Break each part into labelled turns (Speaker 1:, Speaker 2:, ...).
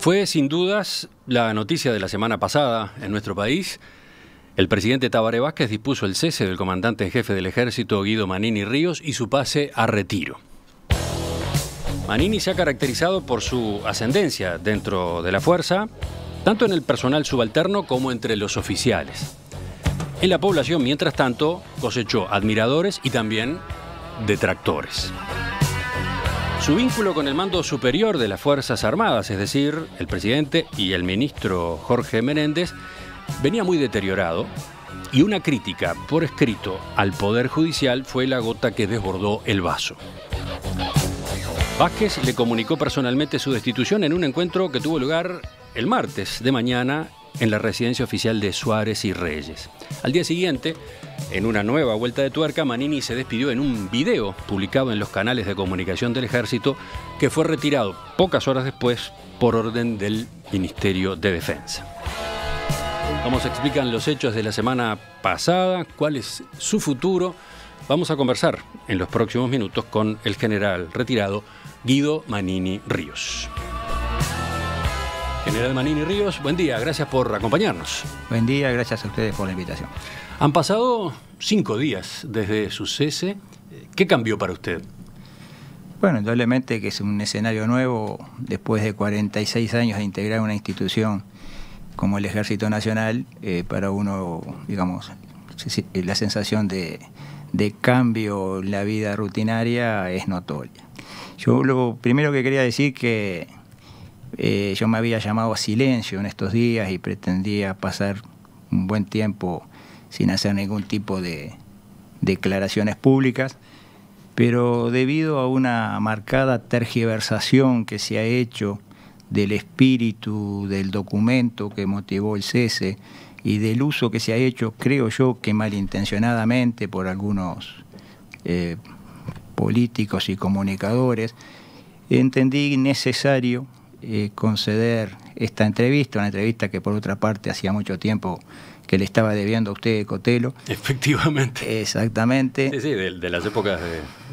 Speaker 1: Fue sin dudas la noticia de la semana pasada en nuestro país. El presidente Tabaré Vázquez dispuso el cese del comandante en jefe del ejército Guido Manini Ríos y su pase a retiro. Manini se ha caracterizado por su ascendencia dentro de la fuerza, tanto en el personal subalterno como entre los oficiales. En la población, mientras tanto, cosechó admiradores y también detractores. Su vínculo con el mando superior de las Fuerzas Armadas, es decir, el presidente y el ministro Jorge Menéndez, venía muy deteriorado y una crítica por escrito al Poder Judicial fue la gota que desbordó el vaso. Vázquez le comunicó personalmente su destitución en un encuentro que tuvo lugar el martes de mañana en la residencia oficial de Suárez y Reyes. Al día siguiente, en una nueva vuelta de tuerca, Manini se despidió en un video publicado en los canales de comunicación del ejército que fue retirado pocas horas después por orden del Ministerio de Defensa. Vamos a explican los hechos de la semana pasada, cuál es su futuro. Vamos a conversar en los próximos minutos con el general retirado Guido Manini Ríos. General Manini Ríos, buen día, gracias por acompañarnos. Buen día, gracias a ustedes por la invitación.
Speaker 2: Han pasado cinco días desde su cese. ¿Qué cambió para usted? Bueno, indudablemente que es un escenario nuevo después de 46 años de integrar una institución como el Ejército Nacional, eh, para uno, digamos, eh, la sensación de, de cambio en la vida rutinaria es notoria. Yo lo primero que quería decir que eh, yo me había llamado a silencio en estos días y pretendía pasar un buen tiempo sin hacer ningún tipo de declaraciones públicas, pero debido a una marcada tergiversación que se ha hecho del espíritu del documento que motivó el cese y del uso que se ha hecho, creo yo que malintencionadamente por algunos eh, políticos y comunicadores, entendí necesario eh, conceder esta entrevista, una entrevista que por otra parte hacía mucho tiempo que le estaba debiendo a usted, Cotelo. Efectivamente. Exactamente.
Speaker 1: Sí, de, las épocas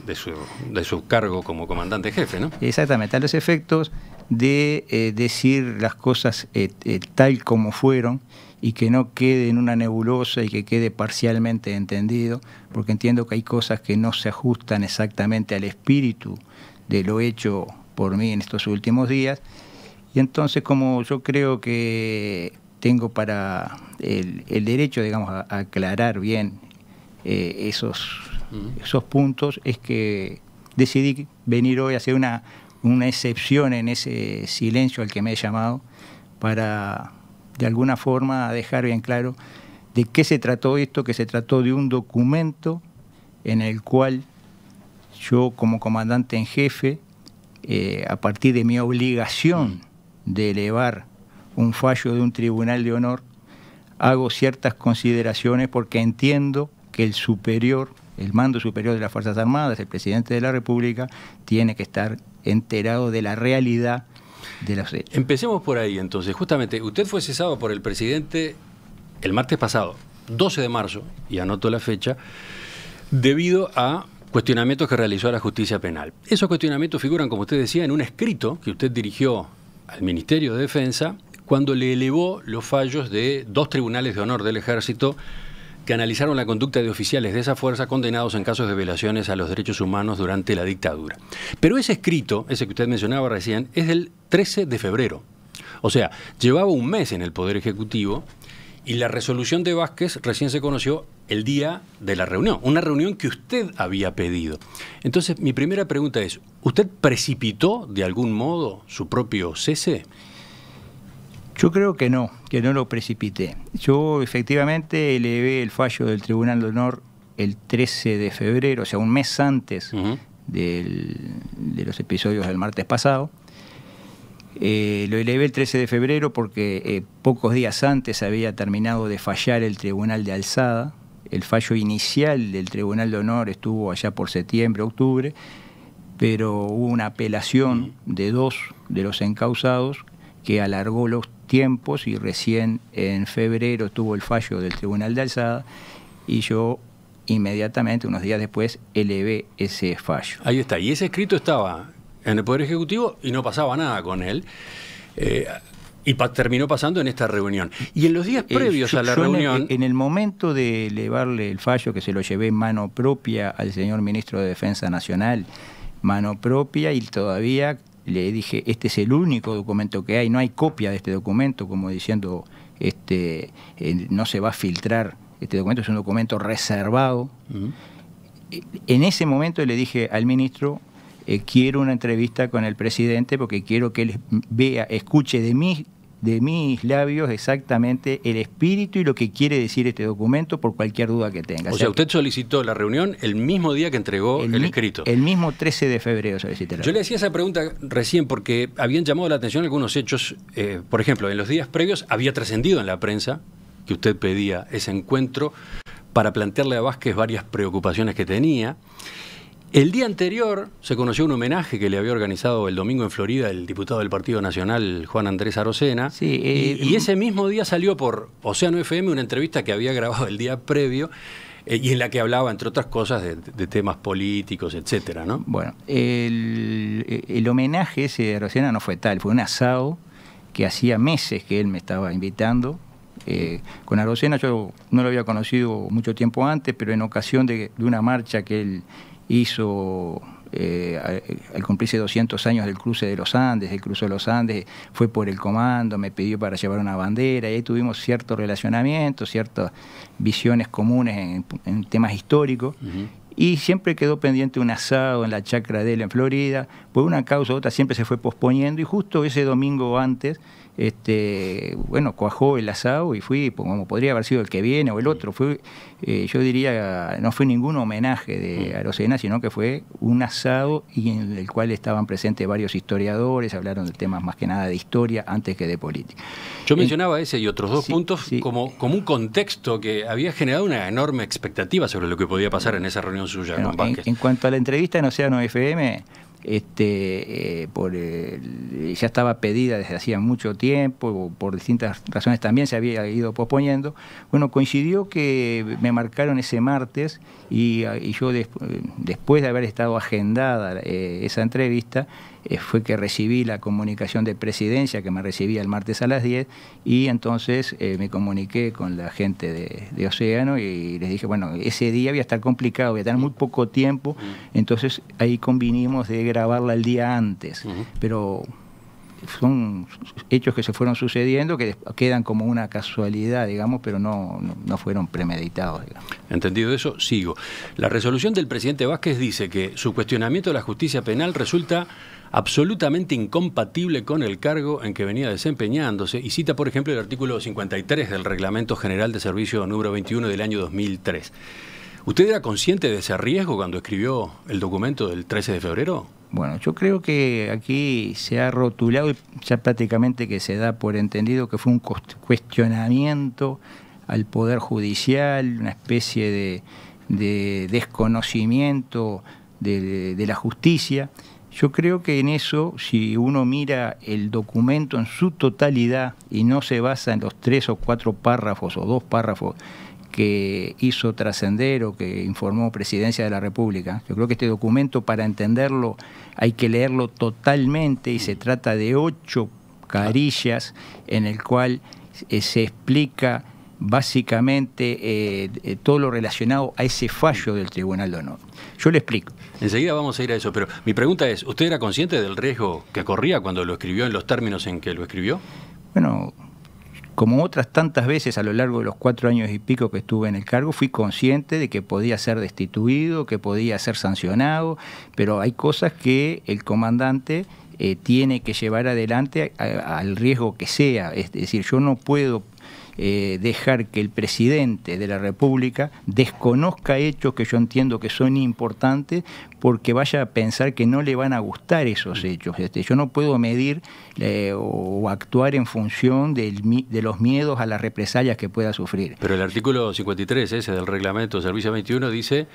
Speaker 1: de, su, de, su, cargo como comandante jefe, ¿no?
Speaker 2: Exactamente, a los efectos de eh, decir las cosas eh, tal como fueron y que no quede en una nebulosa y que quede parcialmente entendido, porque entiendo que hay cosas que no se ajustan exactamente al espíritu de lo hecho por mí en estos últimos días. Y entonces, como yo creo que tengo para el, derecho, digamos, a, aclarar bien eh, esos, esos puntos, es que decidí venir hoy a hacer una, una excepción en ese silencio al que me he llamado para, de alguna forma, dejar bien claro de qué se trató esto, que se trató de un documento en el cual yo como comandante en jefe eh, a partir de mi obligación de elevar un fallo de un tribunal de honor, hago ciertas consideraciones porque entiendo que el superior, el mando superior de las Fuerzas Armadas, el presidente de la República, tiene que estar enterado de la realidad de las...
Speaker 1: Empecemos por ahí entonces. Justamente, usted fue cesado por el presidente el martes pasado, 12 de marzo, y anoto la fecha, debido a cuestionamientos que realizó la justicia penal. Esos cuestionamientos figuran, como usted decía, en un escrito que usted dirigió al Ministerio de Defensa cuando le elevó los fallos de dos tribunales de honor del ejército que analizaron la conducta de oficiales de esa fuerza condenados en casos de violaciones a los derechos humanos durante la dictadura. Pero ese escrito, ese que usted mencionaba recién, es del 13 de febrero. O sea, llevaba un mes en el Poder Ejecutivo y la resolución de Vázquez recién se conoció el día de la reunión, una reunión que usted había pedido. Entonces, mi primera pregunta es, ¿usted precipitó de algún modo su propio cese?
Speaker 2: Yo creo que no, que no lo precipité. Yo efectivamente elevé el fallo del Tribunal de Honor el 13 de febrero, o sea, un mes antes de los episodios del martes pasado. Eh, lo elevé el 13 de febrero porque eh, pocos días antes había terminado de fallar el Tribunal de Alzada, el fallo inicial del Tribunal de Honor estuvo allá por septiembre, octubre, pero hubo una apelación de dos de los encausados que alargó los tiempos y recién en febrero tuvo el fallo del Tribunal de Alzada y yo inmediatamente, unos días después, elevé ese fallo.
Speaker 1: Ahí está, y ese escrito estaba en el Poder Ejecutivo y no pasaba nada con él. Eh, y terminó pasando en esta reunión. Y en los días eh, previos a la reunión...
Speaker 2: En, el momento de elevarle el fallo, que se lo llevé en mano propia al señor ministro de Defensa Nacional, mano propia y todavía le dije, este es el único documento que hay, no hay copia de este documento, como diciendo, este, eh, no se va a filtrar, este documento es un documento reservado. Eh, en ese momento le dije al ministro, quiero una entrevista con el presidente porque quiero que él vea, escuche de mí de mis labios exactamente el espíritu y lo que quiere decir este documento por cualquier duda que tenga. O, sea,
Speaker 1: usted solicitó la reunión el mismo día que entregó el, escrito. El mismo
Speaker 2: 13 de febrero solicité la Yo le hacía
Speaker 1: esa pregunta recién porque habían llamado la atención algunos hechos. Eh, por ejemplo, en los días previos había trascendido en la prensa que usted pedía ese encuentro para plantearle a Vázquez varias preocupaciones que tenía. El día anterior se conoció un homenaje que le había organizado el domingo en Florida el diputado del Partido Nacional, Juan Andrés Arocena. Sí, eh, y, mm. ese mismo día salió por Océano FM una entrevista que había grabado el día previo eh, y en la que hablaba, entre otras cosas, de, temas políticos, etcétera, ¿no?
Speaker 2: Bueno, el, homenaje ese de Arocena no fue tal, fue un asado que hacía meses que él me estaba invitando. Eh, con Arrocena yo no lo había conocido mucho tiempo antes, pero en ocasión de una marcha que él hizo eh, al cumplirse 200 años del cruce de los Andes, el cruce de los Andes fue por el comando, me pidió para llevar una bandera, y ahí tuvimos ciertos relacionamientos, ciertas visiones comunes en, temas históricos, y siempre quedó pendiente un asado en la chacra de él en Florida, por una causa u otra siempre se fue posponiendo, y justo ese domingo antes este, bueno, cuajó el asado y fui, pues, como podría haber sido el que viene o el otro. Eh, yo diría, no fue ningún homenaje de Arocena, sino que fue un asado y en el cual estaban presentes varios historiadores, hablaron de temas más que nada de historia antes que de política.
Speaker 1: Yo mencionaba ese y otros dos puntos Como, como un contexto que había generado una enorme expectativa sobre lo que podía pasar en esa reunión suya
Speaker 2: en, cuanto a la entrevista en Océano FM, este, eh, por, ya estaba pedida desde hacía mucho tiempo, por distintas razones también se había ido posponiendo. Bueno, coincidió que me marcaron ese martes y, yo después de haber estado agendada eh, esa entrevista, eh, fue que recibí la comunicación de presidencia que me recibía el martes a las 10 y entonces eh, me comuniqué con la gente de, Océano y les dije, bueno, ese día voy a estar complicado, voy a tener muy poco tiempo, mm. entonces ahí convinimos de grabarla el día antes, pero son hechos que se fueron sucediendo que quedan como una casualidad, digamos, pero no, fueron premeditados.
Speaker 1: Entendido eso, sigo. La resolución del presidente Vázquez dice que su cuestionamiento de la justicia penal resulta absolutamente incompatible con el cargo en que venía desempeñándose y cita, por ejemplo, el artículo 53 del Reglamento General de Servicio número 21 del año 2003. ¿Usted era consciente de ese riesgo cuando escribió el documento del
Speaker 2: 13 de febrero? Bueno, yo creo que aquí se ha rotulado ya prácticamente que se da por entendido que fue un cuestionamiento al Poder Judicial, una especie de, desconocimiento de la justicia. Yo creo que en eso, si uno mira el documento en su totalidad y no se basa en los tres o cuatro párrafos o dos párrafos que hizo trascender o que informó Presidencia de la República. Yo creo que este documento para entenderlo hay que leerlo totalmente y se trata de ocho carillas en el cual eh, se explica básicamente eh, eh, todo lo relacionado a ese fallo del Tribunal de Honor. Yo le explico. Enseguida vamos a ir
Speaker 1: a eso, pero mi pregunta es, ¿usted era consciente del riesgo que corría cuando lo escribió en los términos en que lo escribió?
Speaker 2: Bueno, como otras tantas veces a lo largo de los cuatro años y pico que estuve en el cargo, fui consciente de que podía ser destituido, que podía ser sancionado, pero hay cosas que el comandante eh, tiene que llevar adelante al riesgo que sea. Es decir, yo no puedo eh, dejar que el presidente de la República desconozca hechos que yo entiendo que son importantes porque vaya a pensar que no le van a gustar esos hechos. Este, yo no puedo medir eh, o actuar en función de los miedos a las represalias que pueda sufrir.
Speaker 1: Pero el artículo 53 ese del reglamento Servicio 21 dice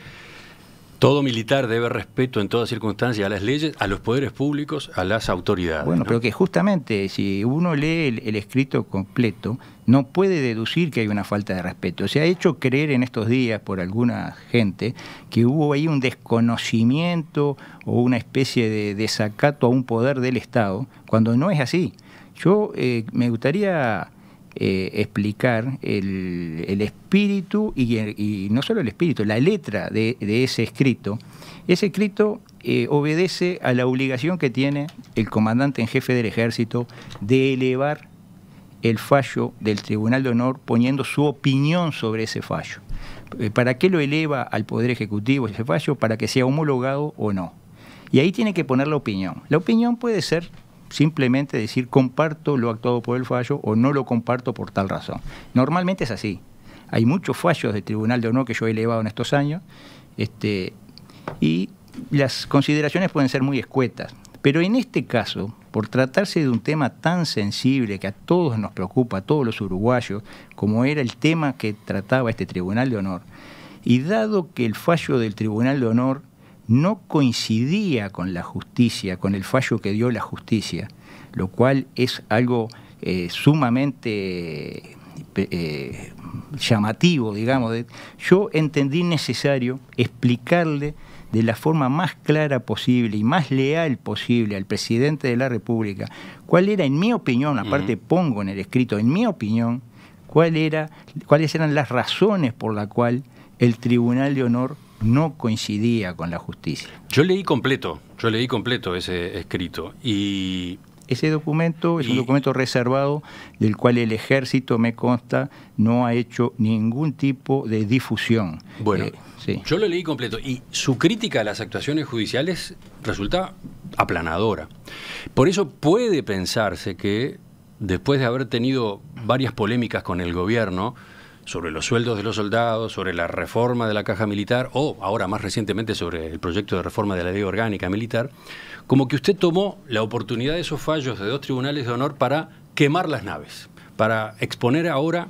Speaker 1: todo militar debe respeto en todas circunstancias a las leyes, a los poderes públicos, a las autoridades. Bueno,
Speaker 2: pero que justamente si uno lee el, escrito completo, no puede deducir que hay una falta de respeto. Se ha hecho creer en estos días por alguna gente que hubo ahí un desconocimiento o una especie de desacato a un poder del Estado, cuando no es así. Yo eh, me gustaría eh, explicar el, espíritu y, no solo el espíritu, la letra de, ese escrito. Ese escrito eh, obedece a la obligación que tiene el comandante en jefe del ejército de elevar el fallo del Tribunal de Honor poniendo su opinión sobre ese fallo. Eh, ¿Para qué lo eleva al Poder Ejecutivo ese fallo? Para que sea homologado o no. Y ahí tiene que poner la opinión. La opinión puede ser simplemente decir comparto lo actuado por el fallo o no lo comparto por tal razón. Normalmente es así. Hay muchos fallos del Tribunal de Honor que yo he elevado en estos años este, y las consideraciones pueden ser muy escuetas. Pero en este caso, por tratarse de un tema tan sensible que a todos nos preocupa, a todos los uruguayos, como era el tema que trataba este Tribunal de Honor, y dado que el fallo del Tribunal de Honor no coincidía con la justicia, con el fallo que dio la justicia, lo cual es algo eh, sumamente eh, eh, llamativo, digamos. Yo entendí necesario explicarle de la forma más clara posible y más leal posible al presidente de la República cuál era, en mi opinión, aparte pongo en el escrito, en mi opinión, cuál era, cuáles eran las razones por la cual el Tribunal de Honor no coincidía con la justicia.
Speaker 1: Yo leí completo, yo leí completo ese escrito
Speaker 2: y... Ese documento es un documento reservado del cual el ejército, me consta, no ha hecho ningún tipo de difusión. Bueno, eh, sí.
Speaker 1: yo lo leí completo y su crítica a las actuaciones judiciales resulta aplanadora. Por eso puede pensarse que después de haber tenido varias polémicas con el gobierno, sobre los sueldos de los soldados, sobre la reforma de la caja militar o ahora más recientemente sobre el proyecto de reforma de la ley orgánica militar, como que usted tomó la oportunidad de esos fallos de dos tribunales de honor para quemar las naves, para exponer ahora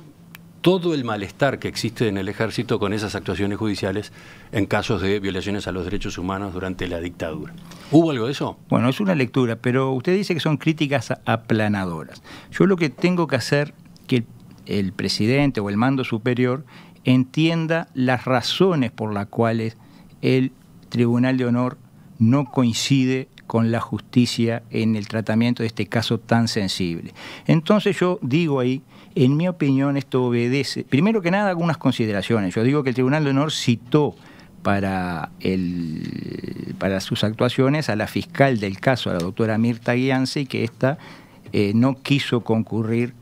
Speaker 1: todo el malestar que existe en el ejército con esas actuaciones judiciales en casos de violaciones a los derechos humanos durante la dictadura.
Speaker 2: ¿Hubo algo de eso? Bueno, es una lectura, pero usted dice que son críticas aplanadoras. Yo lo que tengo que hacer, que el presidente o el mando superior entienda las razones por las cuales el Tribunal de Honor no coincide con la justicia en el tratamiento de este caso tan sensible. Entonces yo digo ahí, en mi opinión esto obedece, primero que nada algunas consideraciones, yo digo que el Tribunal de Honor citó para, para sus actuaciones a la fiscal del caso, a la doctora Mirta Guiance, y que ésta eh, no quiso concurrir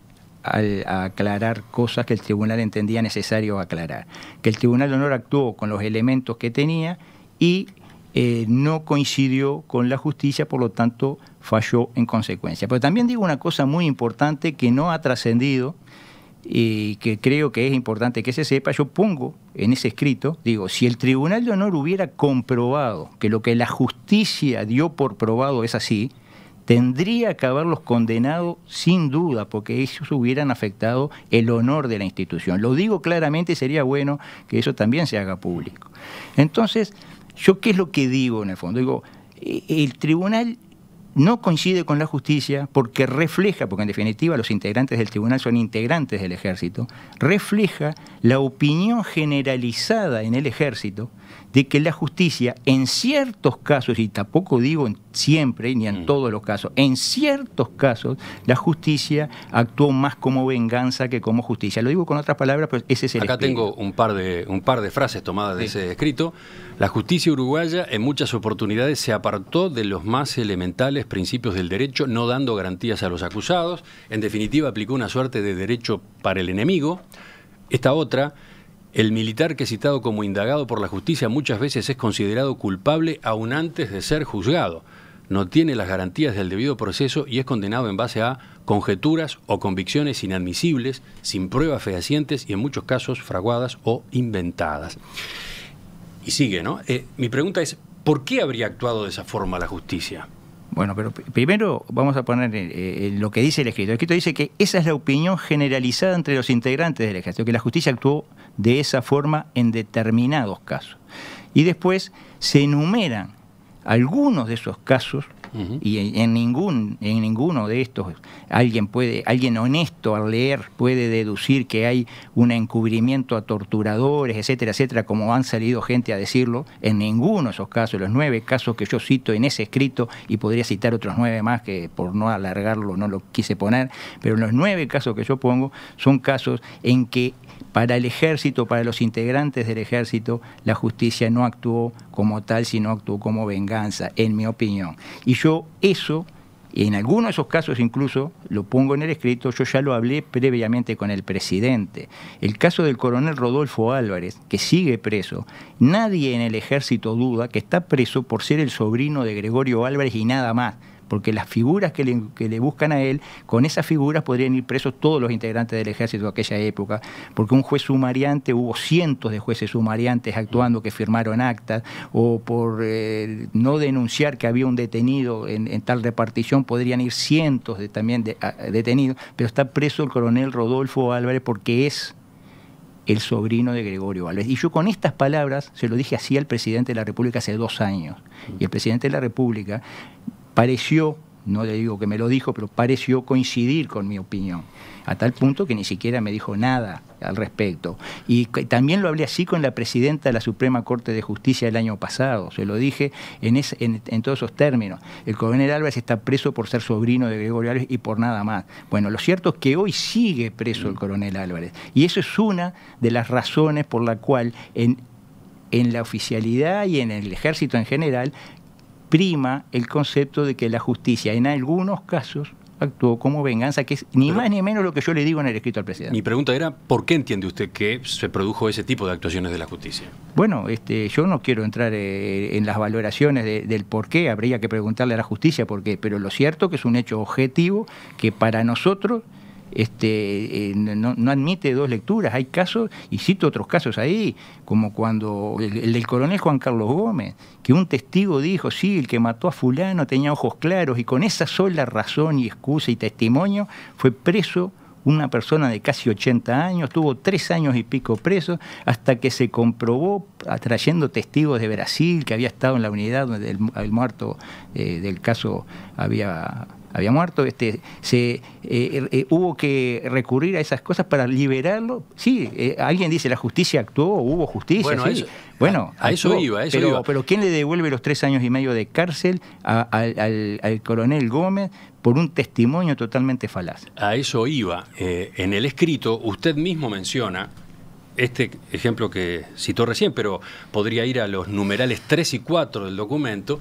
Speaker 2: a aclarar cosas que el tribunal entendía necesario aclarar. Que el tribunal de honor actuó con los elementos que tenía y eh, no coincidió con la justicia, por lo tanto falló en consecuencia. Pero también digo una cosa muy importante que no ha trascendido y eh, que creo que es importante que se sepa, yo pongo en ese escrito, digo, si el Tribunal de Honor hubiera comprobado que lo que la justicia dio por probado es así, tendría que haberlos condenado sin duda, porque ellos hubieran afectado el honor de la institución. Lo digo claramente, sería bueno que eso también se haga público. Entonces, ¿yo qué es lo que digo en el fondo? Digo, e, el tribunal no coincide con la justicia porque refleja, porque en definitiva los integrantes del tribunal son integrantes del ejército, refleja la opinión generalizada en el ejército de que la justicia en ciertos casos, y tampoco digo en siempre ni en mm. todos los casos. En ciertos casos, la justicia actuó más como venganza que como justicia. Lo digo con otras palabras, pero ese es el Acá tengo un par, de,
Speaker 1: un par de frases tomadas de ese escrito. La justicia uruguaya en muchas oportunidades se apartó de los más elementales principios del derecho, no dando garantías a los acusados. En definitiva, aplicó una suerte de derecho para el enemigo. Esta otra... El militar que es citado como indagado por la justicia muchas veces es considerado culpable aún antes de ser juzgado no tiene las garantías del debido proceso y es condenado en base a conjeturas o convicciones inadmisibles, sin pruebas fehacientes y en muchos casos fraguadas o inventadas. Y sigue, ¿no? Eh, mi pregunta es, ¿por qué habría actuado de esa
Speaker 2: forma la justicia? Bueno, pero primero vamos a poner eh, eh, lo que dice el escrito. El escrito dice que esa es la opinión generalizada entre los integrantes del ejército, que la justicia actuó de esa forma en determinados casos. Y después se enumeran algunos de esos casos, y en, ningún, en ninguno de estos alguien, puede, alguien honesto al leer puede deducir que hay un encubrimiento a torturadores, etcétera, etcétera, como han salido gente a decirlo, en ninguno de esos casos, los nueve casos que yo cito en ese escrito, y podría citar otros nueve más que por no alargarlo no lo quise poner, pero los nueve casos que yo pongo son casos en que para el ejército, para los integrantes del ejército, la justicia no actuó como tal, sino actuó como venganza, en mi opinión. Y yo eso, en algunos de esos casos incluso, lo pongo en el escrito, yo ya lo hablé previamente con el presidente. El caso del coronel Rodolfo Álvarez, que sigue preso, nadie en el ejército duda que está preso por ser el sobrino de Gregorio Álvarez y nada más porque las figuras que le, buscan a él, con esas figuras podrían ir presos todos los integrantes del ejército de aquella época, porque un juez sumariante, hubo cientos de jueces sumariantes actuando que firmaron actas, o por eh, no denunciar que había un detenido en, tal repartición, podrían ir cientos de, también detenidos, pero está preso el coronel Rodolfo Álvarez porque es el sobrino de Gregorio Álvarez. Y yo con estas palabras se lo dije así al presidente de la República hace dos años. Y el presidente de la República pareció, no le digo que me lo dijo, pero pareció coincidir con mi opinión, a tal punto que ni siquiera me dijo nada al respecto. Y también lo hablé así con la presidenta de la Suprema Corte de Justicia el año pasado, se lo dije en, todos esos términos. El coronel Álvarez está preso por ser sobrino de Gregorio Álvarez y por nada más. Bueno, lo cierto es que hoy sigue preso el coronel Álvarez. Y eso es una de las razones por la cual en la oficialidad y en el ejército en general prima el concepto de que la justicia en algunos casos actuó como venganza, que es ni más ni menos lo que yo le digo en el escrito al presidente.
Speaker 1: Mi pregunta era, ¿por qué entiende usted que se produjo ese tipo de actuaciones de la justicia?
Speaker 2: Bueno, este, yo no quiero entrar eh, en las valoraciones del por qué, habría que preguntarle a la justicia por qué. Pero lo cierto que es un hecho objetivo que para nosotros este, eh, no, admite dos lecturas. Hay casos, y cito otros casos ahí, como cuando el, del coronel Juan Carlos Gómez, que un testigo dijo, sí, el que mató a fulano tenía ojos claros, y con esa sola razón y excusa y testimonio fue preso una persona de casi 80 años, tuvo tres años y pico preso, hasta que se comprobó, ah, trayendo testigos de Brasil, que había estado en la unidad donde el, muerto eh, del caso había había muerto, este, se, eh, eh, eh, hubo que recurrir a esas cosas para liberarlo. Sí, alguien dice, la justicia actuó, hubo justicia. Bueno, a eso, iba, eso pero, iba. Pero ¿quién le devuelve los tres años y medio de cárcel al, coronel Gómez por un testimonio totalmente falaz?
Speaker 1: A eso iba. en el escrito usted mismo menciona este ejemplo que citó recién, pero podría ir a los numerales ...tres y cuatro del documento,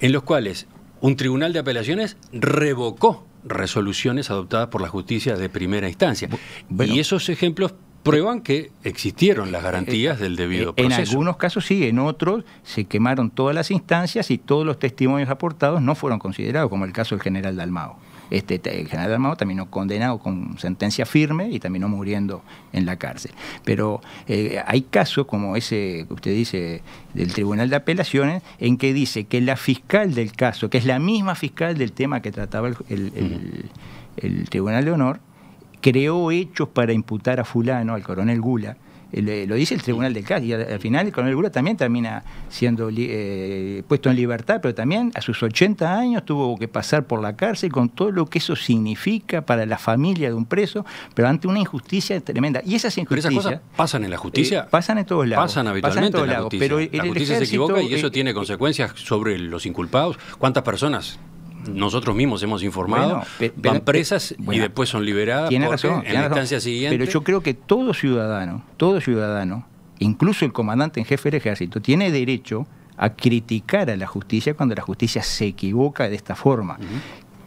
Speaker 1: en los cuales un tribunal de apelaciones revocó resoluciones adoptadas por la justicia de primera instancia. y esos ejemplos prueban que existieron las garantías eh, del debido eh, proceso. En algunos
Speaker 2: casos sí, en otros se quemaron todas las instancias y todos los testimonios aportados no fueron considerados, como el caso del general Dalmao. Este, el general Armado terminó condenado con sentencia firme y terminó muriendo en la cárcel. Pero eh, hay casos como ese que usted dice del Tribunal de Apelaciones, en que dice que la fiscal del caso, que es la misma fiscal del tema que trataba el Tribunal de Honor, creó hechos para imputar a fulano, al coronel Gula, eh, lo dice el Tribunal de CAS y al, final el coronel Gura también termina siendo eh, puesto en libertad, pero también a sus 80 años tuvo que pasar por la cárcel con todo lo que eso significa para la familia de un preso, pero ante una injusticia tremenda. Y esas injusticias... esas cosas
Speaker 1: pasan en la eh, justicia. pasan en todos lados. Pasan habitualmente la justicia. Pero se equivoca y eso tiene consecuencias sobre los inculpados. ¿Cuántas personas nosotros mismos hemos informado, empresas van eh, presas y después son liberadas tiene en la instancia siguiente. Pero yo
Speaker 2: creo que todo ciudadano, todo ciudadano, incluso el comandante en jefe del ejército, tiene derecho a criticar a la justicia cuando la justicia se equivoca de esta forma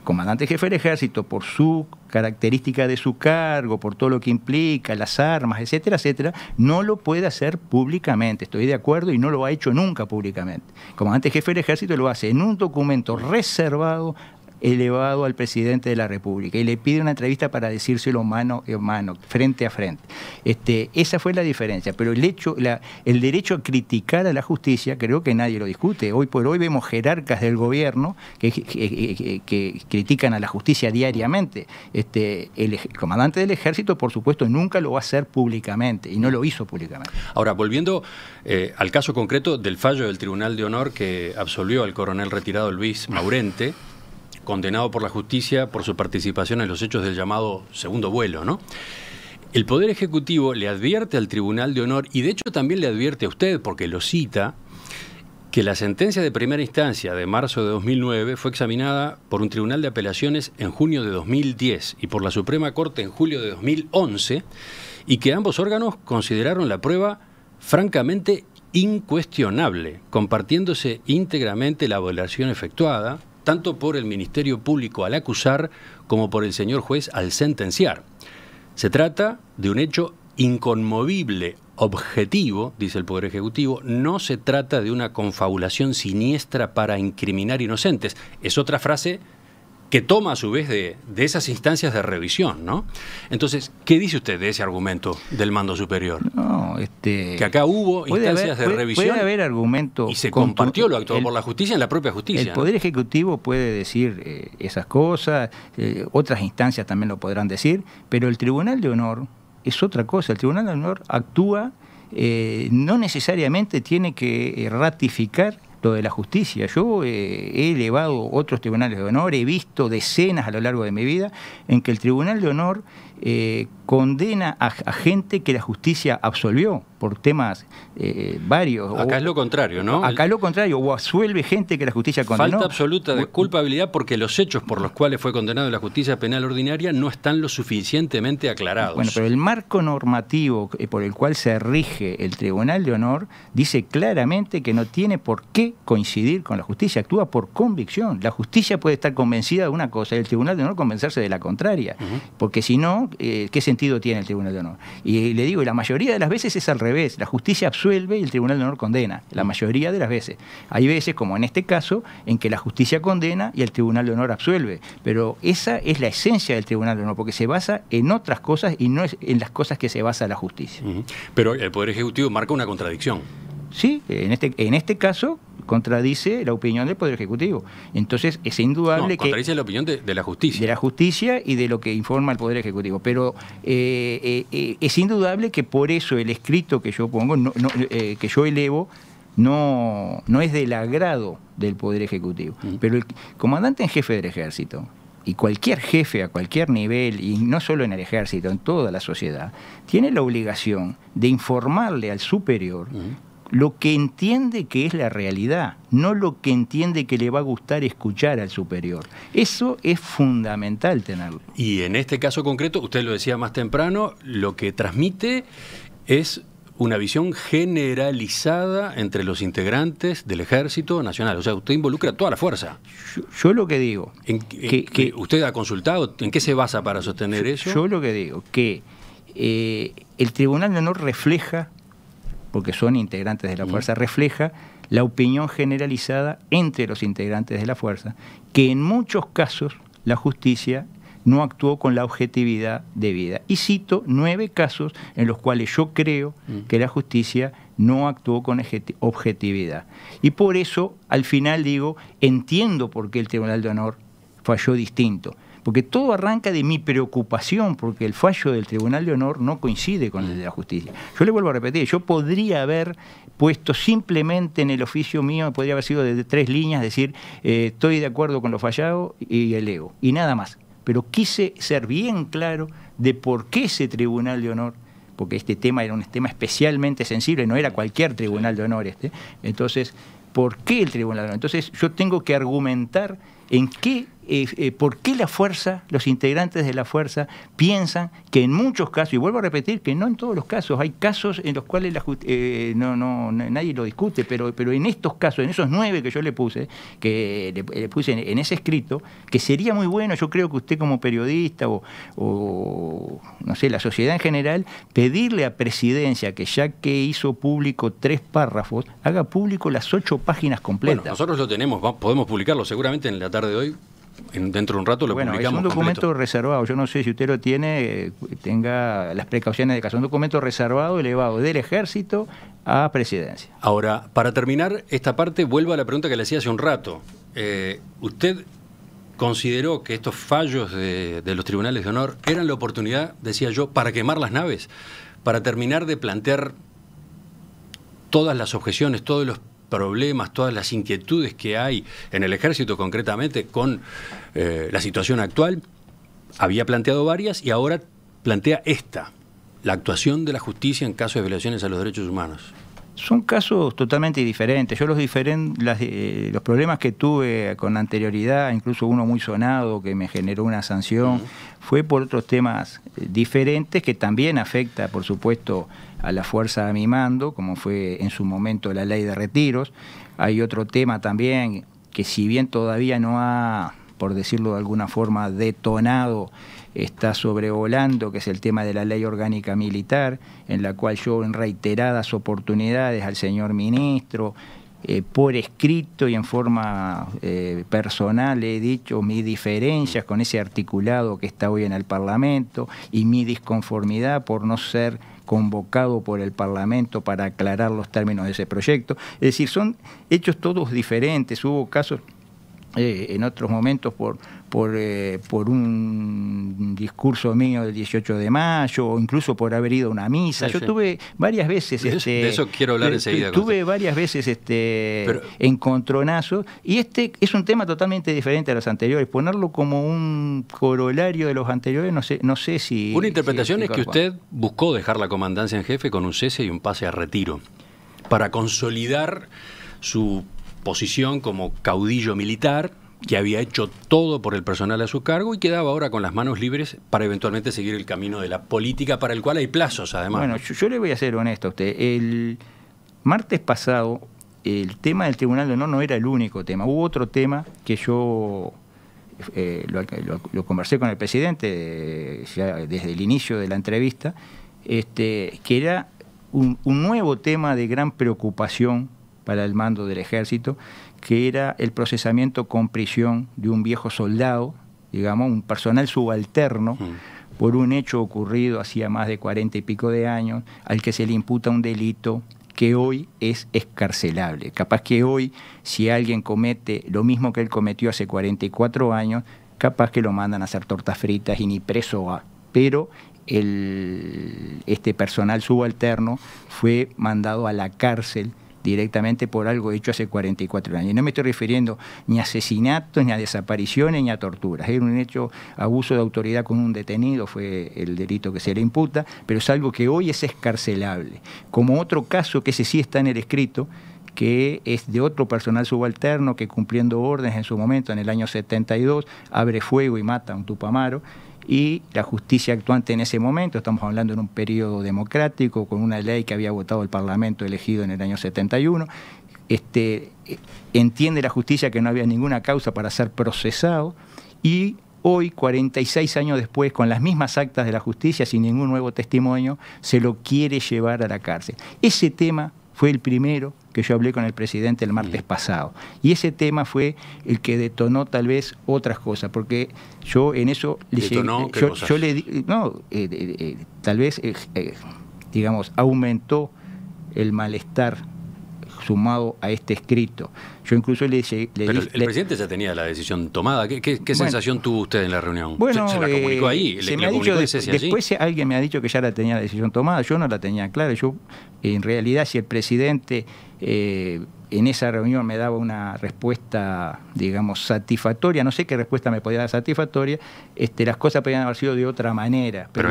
Speaker 2: comandante jefe del ejército, por su característica de su cargo, por todo lo que implica, las armas, etcétera, etcétera, no lo puede hacer públicamente. Estoy de acuerdo y no lo ha hecho nunca públicamente. comandante jefe del ejército lo hace en un documento reservado elevado al presidente de la República y le pide una entrevista para decírselo mano a mano, frente a frente. Este, esa fue la diferencia, pero el hecho, el derecho a criticar a la justicia creo que nadie lo discute. Hoy por hoy vemos jerarcas del gobierno que, critican a la justicia diariamente. Este, el, comandante del ejército, por supuesto, nunca lo va a hacer públicamente y no lo hizo públicamente. Ahora,
Speaker 1: volviendo eh, al caso concreto del fallo del Tribunal de Honor que absolvió al coronel retirado Luis Maurente, condenado por la justicia por su participación en los hechos del llamado segundo vuelo, ¿no? El Poder Ejecutivo le advierte al Tribunal de Honor, y de hecho también le advierte a usted, porque lo cita, que la sentencia de primera instancia de marzo de 2009 fue examinada por un tribunal de apelaciones en junio de 2010 y por la Suprema Corte en julio de 2011 y que ambos órganos consideraron la prueba francamente incuestionable, compartiéndose íntegramente la violación efectuada, tanto por el Ministerio Público al acusar como por el señor juez al sentenciar. Se trata de un hecho inconmovible, objetivo, dice el Poder Ejecutivo, no se trata de una confabulación siniestra para incriminar inocentes. Es otra frase que toma a su vez de, esas instancias de revisión, ¿no? Entonces, ¿qué dice usted de ese argumento del mando superior? este... Que acá hubo instancias de revisión. Puede
Speaker 2: haber argumento... Y
Speaker 1: se compartió lo actuado por la justicia en la propia justicia. El Poder
Speaker 2: Ejecutivo puede decir eh, esas cosas, eh, otras instancias también lo podrán decir, pero el Tribunal de Honor es otra cosa. El Tribunal de Honor actúa, eh, no necesariamente tiene que ratificar de la justicia. Yo eh, he elevado otros tribunales de honor, he visto decenas a lo largo de mi vida en que el Tribunal de Honor eh, condena a, gente que la justicia absolvió por temas eh, varios. Acá es lo contrario, ¿no? Acá es lo contrario, o absuelve gente que la justicia condenó. Falta absoluta
Speaker 1: de culpabilidad porque los hechos por los cuales fue condenado la justicia penal ordinaria no están lo suficientemente aclarados. Bueno, pero
Speaker 2: el marco normativo eh, por el cual se rige el Tribunal de Honor dice claramente que no tiene por qué coincidir con la justicia, actúa por convicción. La justicia puede estar convencida de una cosa y el Tribunal de Honor convencerse de la contraria, porque si no, eh, ¿qué sentido tiene el Tribunal de Honor? Y le digo, la mayoría de las veces es al revés, la justicia absuelve y el Tribunal de Honor condena, la mayoría de las veces. Hay veces, como en este caso, en que la justicia condena y el Tribunal de Honor absuelve, pero esa es la esencia del Tribunal de Honor, porque se basa en otras cosas y no en las cosas que se basa la justicia.
Speaker 1: Pero el Poder Ejecutivo marca una
Speaker 2: contradicción. Sí, en este, en este caso contradice la opinión del Poder Ejecutivo. Entonces, es indudable que... Contradice la opinión de, la justicia. De la justicia y de lo que informa el Poder Ejecutivo. Pero eh, eh, eh, es indudable que por eso el escrito que yo pongo, no, que yo elevo, no, no es del agrado del Poder Ejecutivo. Pero el comandante en jefe del ejército, y cualquier jefe a cualquier nivel, y no solo en el ejército, en toda la sociedad, tiene la obligación de informarle al superior lo que entiende que es la realidad, no lo que entiende que le va a gustar escuchar al superior. Eso es fundamental tenerlo.
Speaker 1: Y en este caso concreto, usted lo decía más temprano, lo que transmite es una visión generalizada entre los integrantes del Ejército Nacional. O sea, usted involucra toda la fuerza.
Speaker 2: Yo, lo que digo... Eh, que, ¿Usted ha consultado? ¿En qué se basa para sostener eso? Yo lo que digo, que eh, el Tribunal de refleja porque son integrantes de la fuerza, refleja la opinión generalizada entre los integrantes de la fuerza, que en muchos casos la justicia no actuó con la objetividad debida. Y cito nueve casos en los cuales yo creo mm. que la justicia no actuó con objetividad. Y por eso, al final digo, entiendo por qué el Tribunal de Honor falló distinto porque todo arranca de mi preocupación, porque el fallo del Tribunal de Honor no coincide con el de la justicia. Yo le vuelvo a repetir, yo podría haber puesto simplemente en el oficio mío, podría haber sido de tres líneas, decir, eh, estoy de acuerdo con lo fallado y el ego, y nada más. Pero quise ser bien claro de por qué ese Tribunal de Honor porque este tema era un tema especialmente sensible, no era cualquier tribunal de honor este. Entonces, ¿por qué el tribunal de honor? Entonces, yo tengo que argumentar en qué eh, eh, por qué la fuerza, los integrantes de la fuerza, piensan que en muchos casos, y vuelvo a repetir que no en todos los casos, hay casos en los cuales la, eh, no, no, nadie lo discute, pero, pero en estos casos, en esos nueve que yo le puse, que le, puse en, ese escrito, que sería muy bueno, yo creo que usted como periodista o, no sé, la sociedad en general, pedirle a presidencia que ya que hizo público tres párrafos, haga público las ocho páginas completas. nosotros
Speaker 1: lo tenemos, podemos publicarlo seguramente en la tarde de hoy dentro de un rato lo bueno, es un documento
Speaker 2: reservado. Yo no sé si usted lo tiene, eh, tenga las precauciones de caso. Un documento reservado, elevado del ejército a presidencia. Ahora, para terminar esta parte, vuelvo a la pregunta que le hacía hace un rato.
Speaker 1: Eh, ¿Usted consideró que estos fallos de, de los tribunales de honor eran la oportunidad, decía yo, para quemar las naves? Para terminar de plantear todas las objeciones, todos los problemas, todas las inquietudes que hay en el ejército concretamente con eh, la situación actual, había planteado varias y ahora plantea esta, la actuación de la justicia en caso de violaciones a los derechos humanos.
Speaker 2: Son casos totalmente diferentes. Yo los, eh, los problemas que tuve con anterioridad, incluso uno muy sonado que me generó una sanción, fue por otros temas eh, diferentes que también afecta, por supuesto, a la fuerza a mi mando, como fue en su momento la ley de retiros. Hay otro tema también que si bien todavía no ha, por decirlo de alguna forma, detonado está sobrevolando, que es el tema de la ley orgánica militar, en la cual yo en reiteradas oportunidades al señor ministro, eh, por escrito y en forma eh, personal he dicho mis diferencias con ese articulado que está hoy en el Parlamento y mi disconformidad por no ser convocado por el Parlamento para aclarar los términos de ese proyecto. Es decir, son hechos todos diferentes. Hubo casos eh, en otros momentos por por, eh, por un discurso mío del 18 de mayo, o incluso por haber ido a una misa. Yo tuve varias veces... este, de eso quiero hablar eh, enseguida. Tuve varias veces este Encontronazo. encontronazos, y este es un tema totalmente diferente a los anteriores. Ponerlo como un corolario de los anteriores, no sé, no sé si... Una interpretación es que usted
Speaker 1: buscó dejar la comandancia en jefe con un cese y un pase a retiro, para consolidar su posición como caudillo militar que había hecho todo por el personal a su cargo y quedaba ahora con las manos libres para eventualmente seguir el camino de la política para el cual hay plazos además. Bueno,
Speaker 2: yo, le voy a ser honesto a usted. El martes pasado el tema del Tribunal de Honor no era el único tema. Hubo otro tema que yo eh, lo, conversé con el presidente eh, desde el inicio de la entrevista, este, que era un, un nuevo tema de gran preocupación para el mando del ejército, que era el procesamiento con prisión de un viejo soldado, digamos, un personal subalterno, mm. por un hecho ocurrido hacía más de cuarenta y pico de años, al que se le imputa un delito que hoy es escarcelable. Capaz que hoy, si alguien comete lo mismo que él cometió hace 44 años, capaz que lo mandan a hacer tortas fritas y ni preso va. Pero el, este personal subalterno fue mandado a la cárcel directamente por algo hecho hace 44 años. Y no me estoy refiriendo ni a asesinatos, ni a desapariciones, ni a torturas. Era un hecho, abuso de autoridad con un detenido fue el delito que se le imputa, pero es algo que hoy es escarcelable. Como otro caso, que ese sí está en el escrito, que es de otro personal subalterno que cumpliendo órdenes en su momento, en el año 72, abre fuego y mata a un tupamaro y la justicia actuante en ese momento, estamos hablando en un periodo democrático, con una ley que había votado el Parlamento elegido en el año 71, este, entiende la justicia que no había ninguna causa para ser procesado y hoy, 46 años después, con las mismas actas de la justicia, sin ningún nuevo testimonio, se lo quiere llevar a la cárcel. Ese tema fue el primero que yo hablé con el presidente el martes pasado. Y ese tema fue el que detonó tal vez otras cosas, porque yo en eso le detonó, yo, le no, eh, eh, tal vez eh, digamos aumentó el malestar sumado a este escrito. Yo incluso le, dije... Pero el, presidente
Speaker 1: ya tenía la decisión tomada. ¿Qué, sensación tuvo usted en la reunión? Bueno, se, la ahí. después
Speaker 2: alguien me ha dicho que ya la tenía la decisión tomada. Yo no la tenía clara. Yo en realidad si el presidente eh, en esa reunión me daba una respuesta, digamos, satisfactoria. No sé qué respuesta me podía dar satisfactoria. Este, las cosas podían haber sido de otra manera. Pero,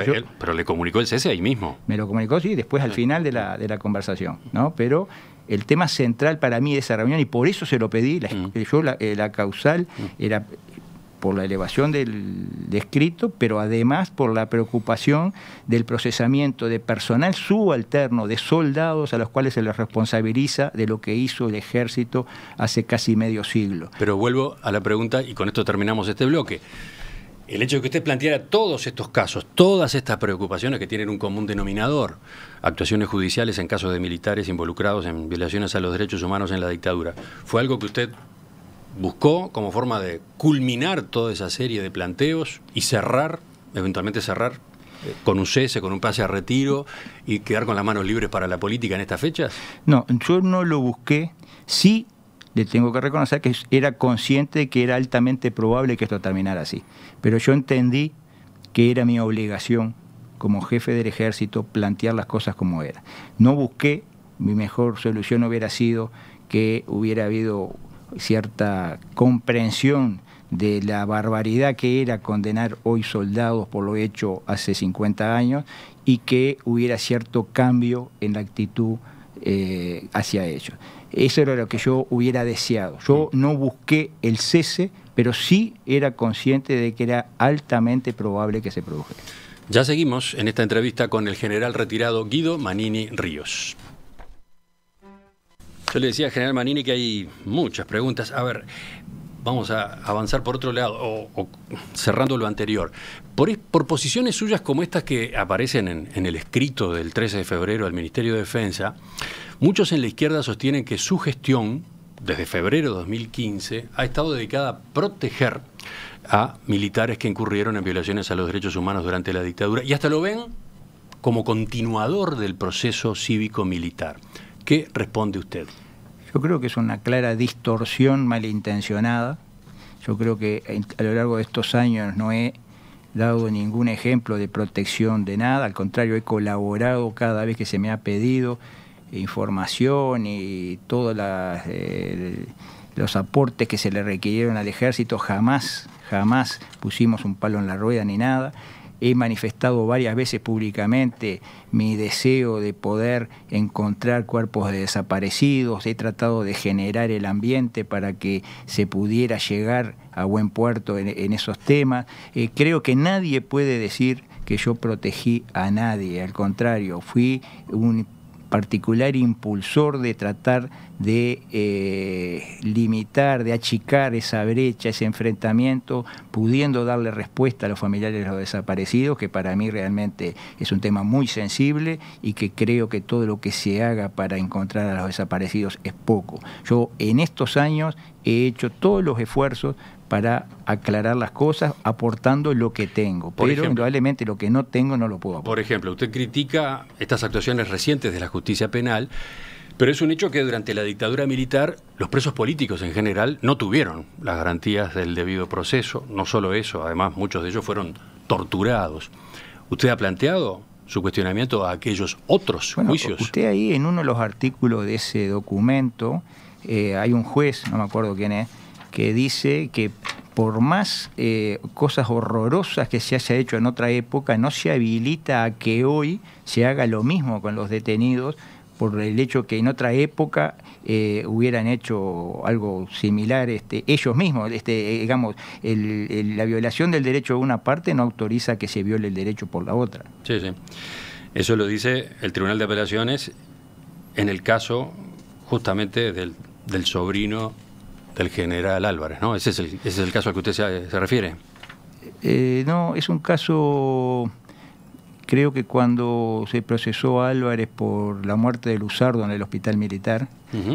Speaker 1: le comunicó el cese ahí mismo.
Speaker 2: Me lo comunicó, sí, después al final de la, conversación. ¿no? Pero el tema central para mí de esa reunión, y por eso se lo pedí, mm. yo la, eh, causal mm. era por la elevación del escrito, pero además por la preocupación del procesamiento de personal subalterno, de soldados a los cuales se les responsabiliza de lo que hizo el ejército hace casi medio siglo. Pero vuelvo
Speaker 1: a la pregunta, y con esto terminamos este bloque. El hecho de que usted planteara todos estos casos, todas estas preocupaciones que tienen un común denominador, actuaciones judiciales en casos de militares involucrados en violaciones a los derechos humanos en la dictadura, fue algo que usted buscó como forma de culminar toda esa serie de planteos y cerrar, eventualmente cerrar, eh, con un cese, con un pase a retiro y quedar con las manos libres para la política en estas fechas?
Speaker 2: No, yo no lo busqué. Sí, le tengo que reconocer que era consciente de que era altamente probable que esto terminara así. Pero yo entendí que era mi obligación como jefe del ejército plantear las cosas como eran. No busqué, mi mejor solución hubiera sido que hubiera habido cierta comprensión de la barbaridad que era condenar hoy soldados por lo hecho hace 50 años y que hubiera cierto cambio en la actitud eh, hacia ellos. Eso era lo que yo hubiera deseado. Yo no busqué el cese, pero sí era consciente de que era altamente probable que se produjera.
Speaker 1: Ya seguimos en esta entrevista con el general retirado Guido Manini Ríos. Yo le decía al General Manini que hay muchas preguntas. A ver, vamos a avanzar por otro lado, o, cerrando lo anterior. Por, posiciones suyas como estas que aparecen en, el escrito del 13 de febrero al Ministerio de Defensa, muchos en la izquierda sostienen que su gestión, desde febrero de 2015, ha estado dedicada a proteger a militares que incurrieron en violaciones a los derechos humanos durante la dictadura, y hasta lo ven como continuador del proceso cívico-militar.
Speaker 2: ¿Qué responde usted? Yo creo que es una clara distorsión malintencionada. Yo creo que a lo largo de estos años no he dado ningún ejemplo de protección de nada, al contrario, he colaborado cada vez que se me ha pedido información y todos eh, los aportes que se le requirieron al ejército, jamás, jamás pusimos un palo en la rueda ni nada he manifestado varias veces públicamente mi deseo de poder encontrar cuerpos de desaparecidos, he tratado de generar el ambiente para que se pudiera llegar a buen puerto en, esos temas. Eh, creo que nadie puede decir que yo protegí a nadie, al contrario, fui un particular impulsor de tratar de eh, limitar, de achicar esa brecha, ese enfrentamiento, pudiendo darle respuesta a los familiares de los desaparecidos, que para mí realmente es un tema muy sensible y que creo que todo lo que se haga para encontrar a los desaparecidos es poco. Yo en estos años he hecho todos los esfuerzos para aclarar las cosas aportando lo que tengo. Por pero probablemente lo que no tengo no lo puedo aportar.
Speaker 1: Por ejemplo, usted critica estas actuaciones recientes de la justicia penal, pero es un hecho que durante la dictadura militar los presos políticos en general no tuvieron las garantías del debido proceso. No solo eso, además muchos de ellos fueron torturados. ¿Usted ha planteado su cuestionamiento a aquellos otros juicios?
Speaker 2: Usted ahí en uno de los artículos de ese documento, eh, hay un juez, no me acuerdo quién es, que dice que por más eh, cosas horrorosas que se haya hecho en otra época, no se habilita a que hoy se haga lo mismo con los detenidos por el hecho que en otra época eh, hubieran hecho algo similar este, ellos mismos. Este, eh, digamos, la violación del derecho de una parte no autoriza que se viole el derecho por la otra.
Speaker 1: Sí, sí. Eso lo dice el Tribunal de Apelaciones en el caso justamente del, del sobrino del general Álvarez, ¿no? Ese es el, es el caso al que usted se, refiere.
Speaker 2: Eh, no, es un caso, creo que cuando se procesó Álvarez por la muerte de Luzardo en el hospital militar,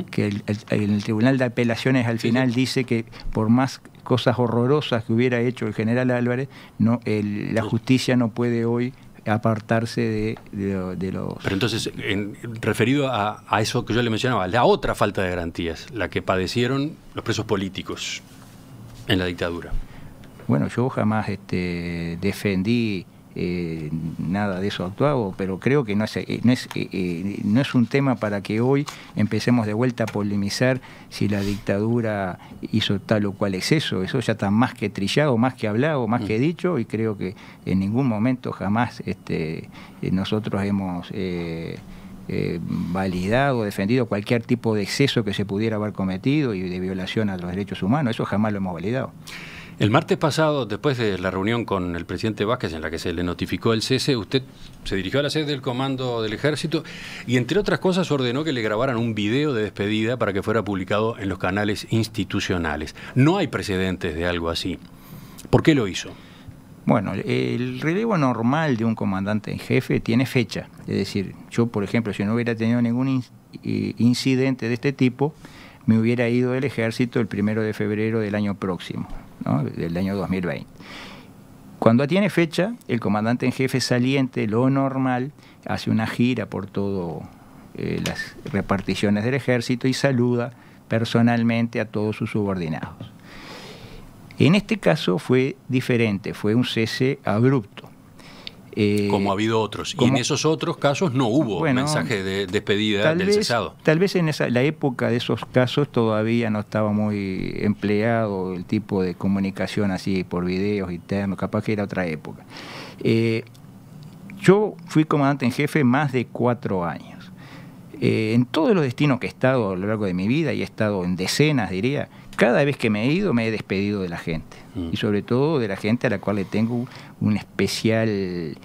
Speaker 2: que el, Tribunal de Apelaciones al final dice que por más cosas horrorosas que hubiera hecho el general Álvarez, no, la justicia no puede hoy apartarse de, de, los... Pero
Speaker 1: entonces, en, referido a, a, eso que yo le mencionaba, la otra falta de garantías, la que padecieron los presos políticos en la dictadura.
Speaker 2: Bueno, yo jamás este, defendí eh, nada de eso actuado, pero creo que eh, eh, no es, un tema para que hoy empecemos de vuelta a polemizar si la dictadura hizo tal o cual exceso. Eso ya está más que trillado, más que hablado, más que mm. dicho, y creo que en ningún momento jamás este, nosotros hemos... Eh, validado, defendido cualquier tipo de exceso que se pudiera haber cometido y de violación a los derechos humanos. Eso jamás lo hemos validado.
Speaker 1: El martes pasado, después de la reunión con el presidente Vázquez en la que se le notificó el cese, usted se dirigió a la sede del comando del ejército y entre otras cosas ordenó que le grabaran un video de despedida para que fuera publicado en los canales institucionales. No hay precedentes de algo así. ¿Por qué lo hizo?
Speaker 2: Bueno, el relevo normal de un comandante en jefe tiene fecha. Es decir, yo, por ejemplo, si no hubiera tenido ningún eh, incidente de este tipo, me hubiera ido del ejército el primero de febrero del año próximo del año 2020. Cuando tiene fecha, el comandante en jefe saliente, lo normal, hace una gira por todas eh, las reparticiones del ejército y saluda personalmente a todos sus subordinados. En este caso fue diferente, fue un cese abrupto. Eh, como ha habido otros. y en esos
Speaker 1: otros casos no hubo mensaje de despedida del cesado.
Speaker 2: Tal vez en esa, la época de esos casos todavía no estaba muy empleado el tipo de comunicación así por videos internos, capaz que era otra época. Eh, yo fui comandante en jefe más de cuatro años. Eh, en todos los destinos que he estado a lo largo de mi vida, y he estado en decenas, diría, cada vez que me he ido me he despedido de la gente mm. y sobre todo de la gente a la cual le tengo una especial eh,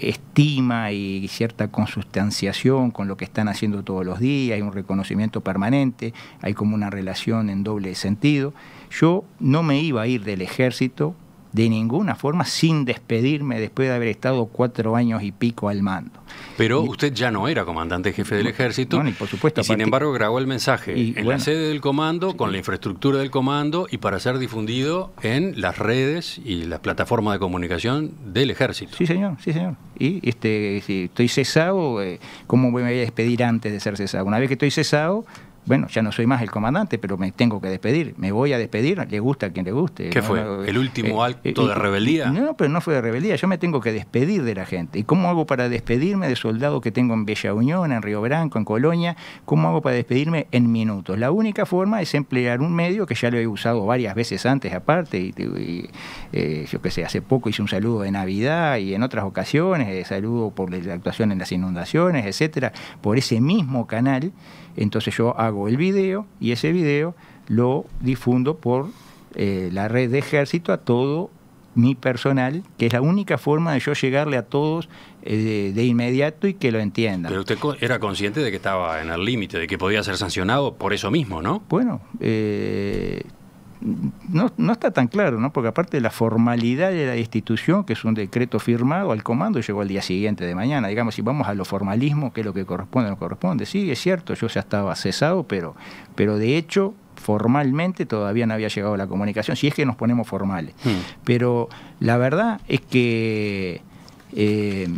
Speaker 2: estima y cierta consustanciación con lo que están haciendo todos los días, hay un reconocimiento permanente, hay como una relación en doble sentido. Yo no me iba a ir del ejército de ninguna forma sin despedirme después de haber estado cuatro años y pico al mando.
Speaker 1: Pero usted ya no era comandante jefe del ejército. No, y por supuesto. sin embargo, grabó el mensaje en la sede del comando, con la infraestructura del comando y para ser
Speaker 2: difundido en las redes y las plataformas de comunicación del ejército. Sí, señor, sí, señor. Y este, si estoy cesado, eh, ¿cómo me voy a despedir antes de ser cesado? Una vez que estoy cesado, bueno, ya no soy más el comandante, pero me tengo que despedir, me voy a despedir, le gusta a quien le guste. ¿Qué fue? ¿El eh, último eh, acto eh, de rebeldía? No, pero no fue de rebeldía, yo me tengo que despedir de la gente. ¿Y cómo hago para despedirme de soldados que tengo en Bella Unión, en Río Branco, en Colonia? ¿Cómo hago para despedirme en minutos? La única forma es emplear un medio que ya lo he usado varias veces antes aparte, y, yo qué sé, hace poco hice un saludo de Navidad y en otras ocasiones, saludo por la actuación en las inundaciones, etcétera, por ese mismo canal. Entonces yo hago el video y ese video lo difundo por eh, la red de ejército a todo mi personal, que es la única forma de yo llegarle a todos eh, de, inmediato y que lo entiendan.
Speaker 1: Pero usted era consciente de que estaba en el límite, de que podía ser sancionado por eso mismo,
Speaker 2: ¿no? Bueno, eh, no, no, está tan claro, ¿no? porque aparte de la formalidad de la institución, que es un decreto firmado al comando, llegó al día siguiente de mañana. Digamos, si vamos a lo formalismo, que es lo que corresponde, no corresponde. Sí, es cierto, yo ya estaba cesado, pero, pero de hecho formalmente todavía no había llegado la comunicación, si es que nos ponemos formales. Mm. Pero la verdad es que... Eh,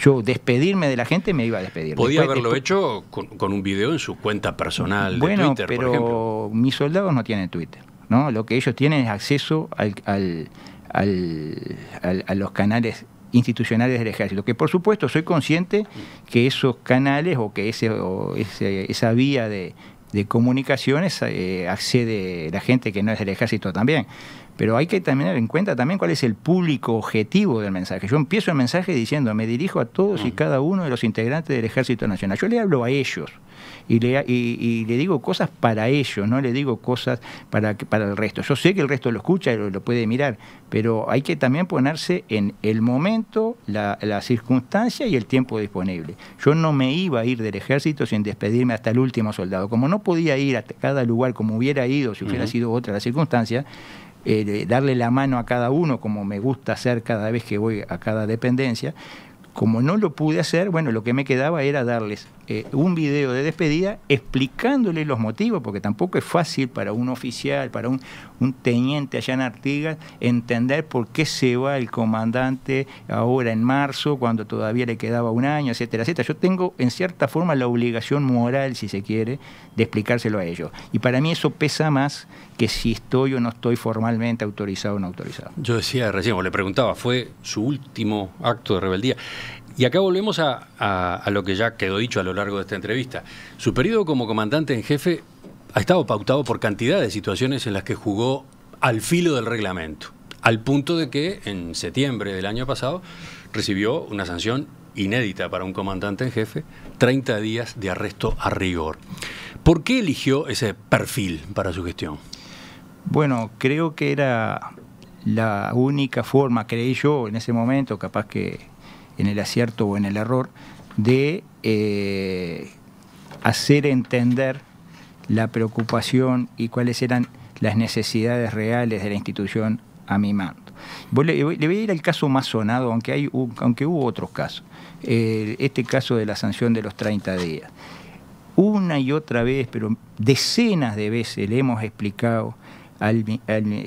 Speaker 2: yo despedirme de la gente me iba a despedir. Podía haberlo
Speaker 1: hecho con, un video en su cuenta personal de bueno, Twitter, pero por
Speaker 2: ejemplo. mis soldados no tienen Twitter, ¿no? Lo que ellos tienen es acceso al, al, al, a los canales institucionales del ejército, que por supuesto soy consciente que esos canales o que ese, esa vía de, comunicaciones eh, accede la gente que no es del ejército también. Pero hay que tener en cuenta también cuál es el público objetivo del mensaje. Yo empiezo el mensaje diciendo, me dirijo a todos y mm. cada uno de los integrantes del Ejército Nacional. Yo le hablo a ellos y le, y, le digo cosas para ellos, no le digo cosas para, para el resto. Yo sé que el resto lo escucha y lo, puede mirar, pero hay que también ponerse en el momento, la, circunstancia y el tiempo disponible. Yo no me iba a ir del ejército sin despedirme hasta el último soldado. Como no podía ir a cada lugar como hubiera ido si hubiera sido otra la circunstancia, eh, darle la mano a cada uno, como me gusta hacer cada vez que voy a cada dependencia. Como no lo pude hacer, bueno, lo que me quedaba era darles eh, un video de despedida explicándole los motivos, porque tampoco es fácil para un oficial, para un, un, teniente allá en Artigas, entender por qué se va el comandante ahora en marzo, cuando todavía le quedaba un año, etcétera, etcétera. Yo tengo, en cierta forma, la obligación moral, si se quiere, de explicárselo a ellos. Y para mí eso pesa más que si estoy o no estoy formalmente autorizado o no autorizado.
Speaker 1: Yo decía recién, o le preguntaba, ¿fue su último acto de rebeldía? Y acá volvemos a, lo que ya quedó dicho a lo largo de esta entrevista. Su periodo como comandante en jefe ha estado pautado por cantidad de situaciones en las que jugó al filo del reglamento, al punto de que en septiembre del año pasado recibió una sanción inédita para un comandante en jefe, 30 días de arresto a rigor. ¿Por qué eligió ese perfil para su gestión?
Speaker 2: Bueno, creo que era la única forma, creí yo en ese momento, capaz que en el acierto o en el error, de eh, hacer entender la preocupación y cuáles eran las necesidades reales de la institución a mi mando. Le, voy a ir al caso más sonado, aunque, hay, aunque hubo otros casos. este caso de la sanción de los 30 días. Una y otra vez, pero decenas de veces le hemos explicado al,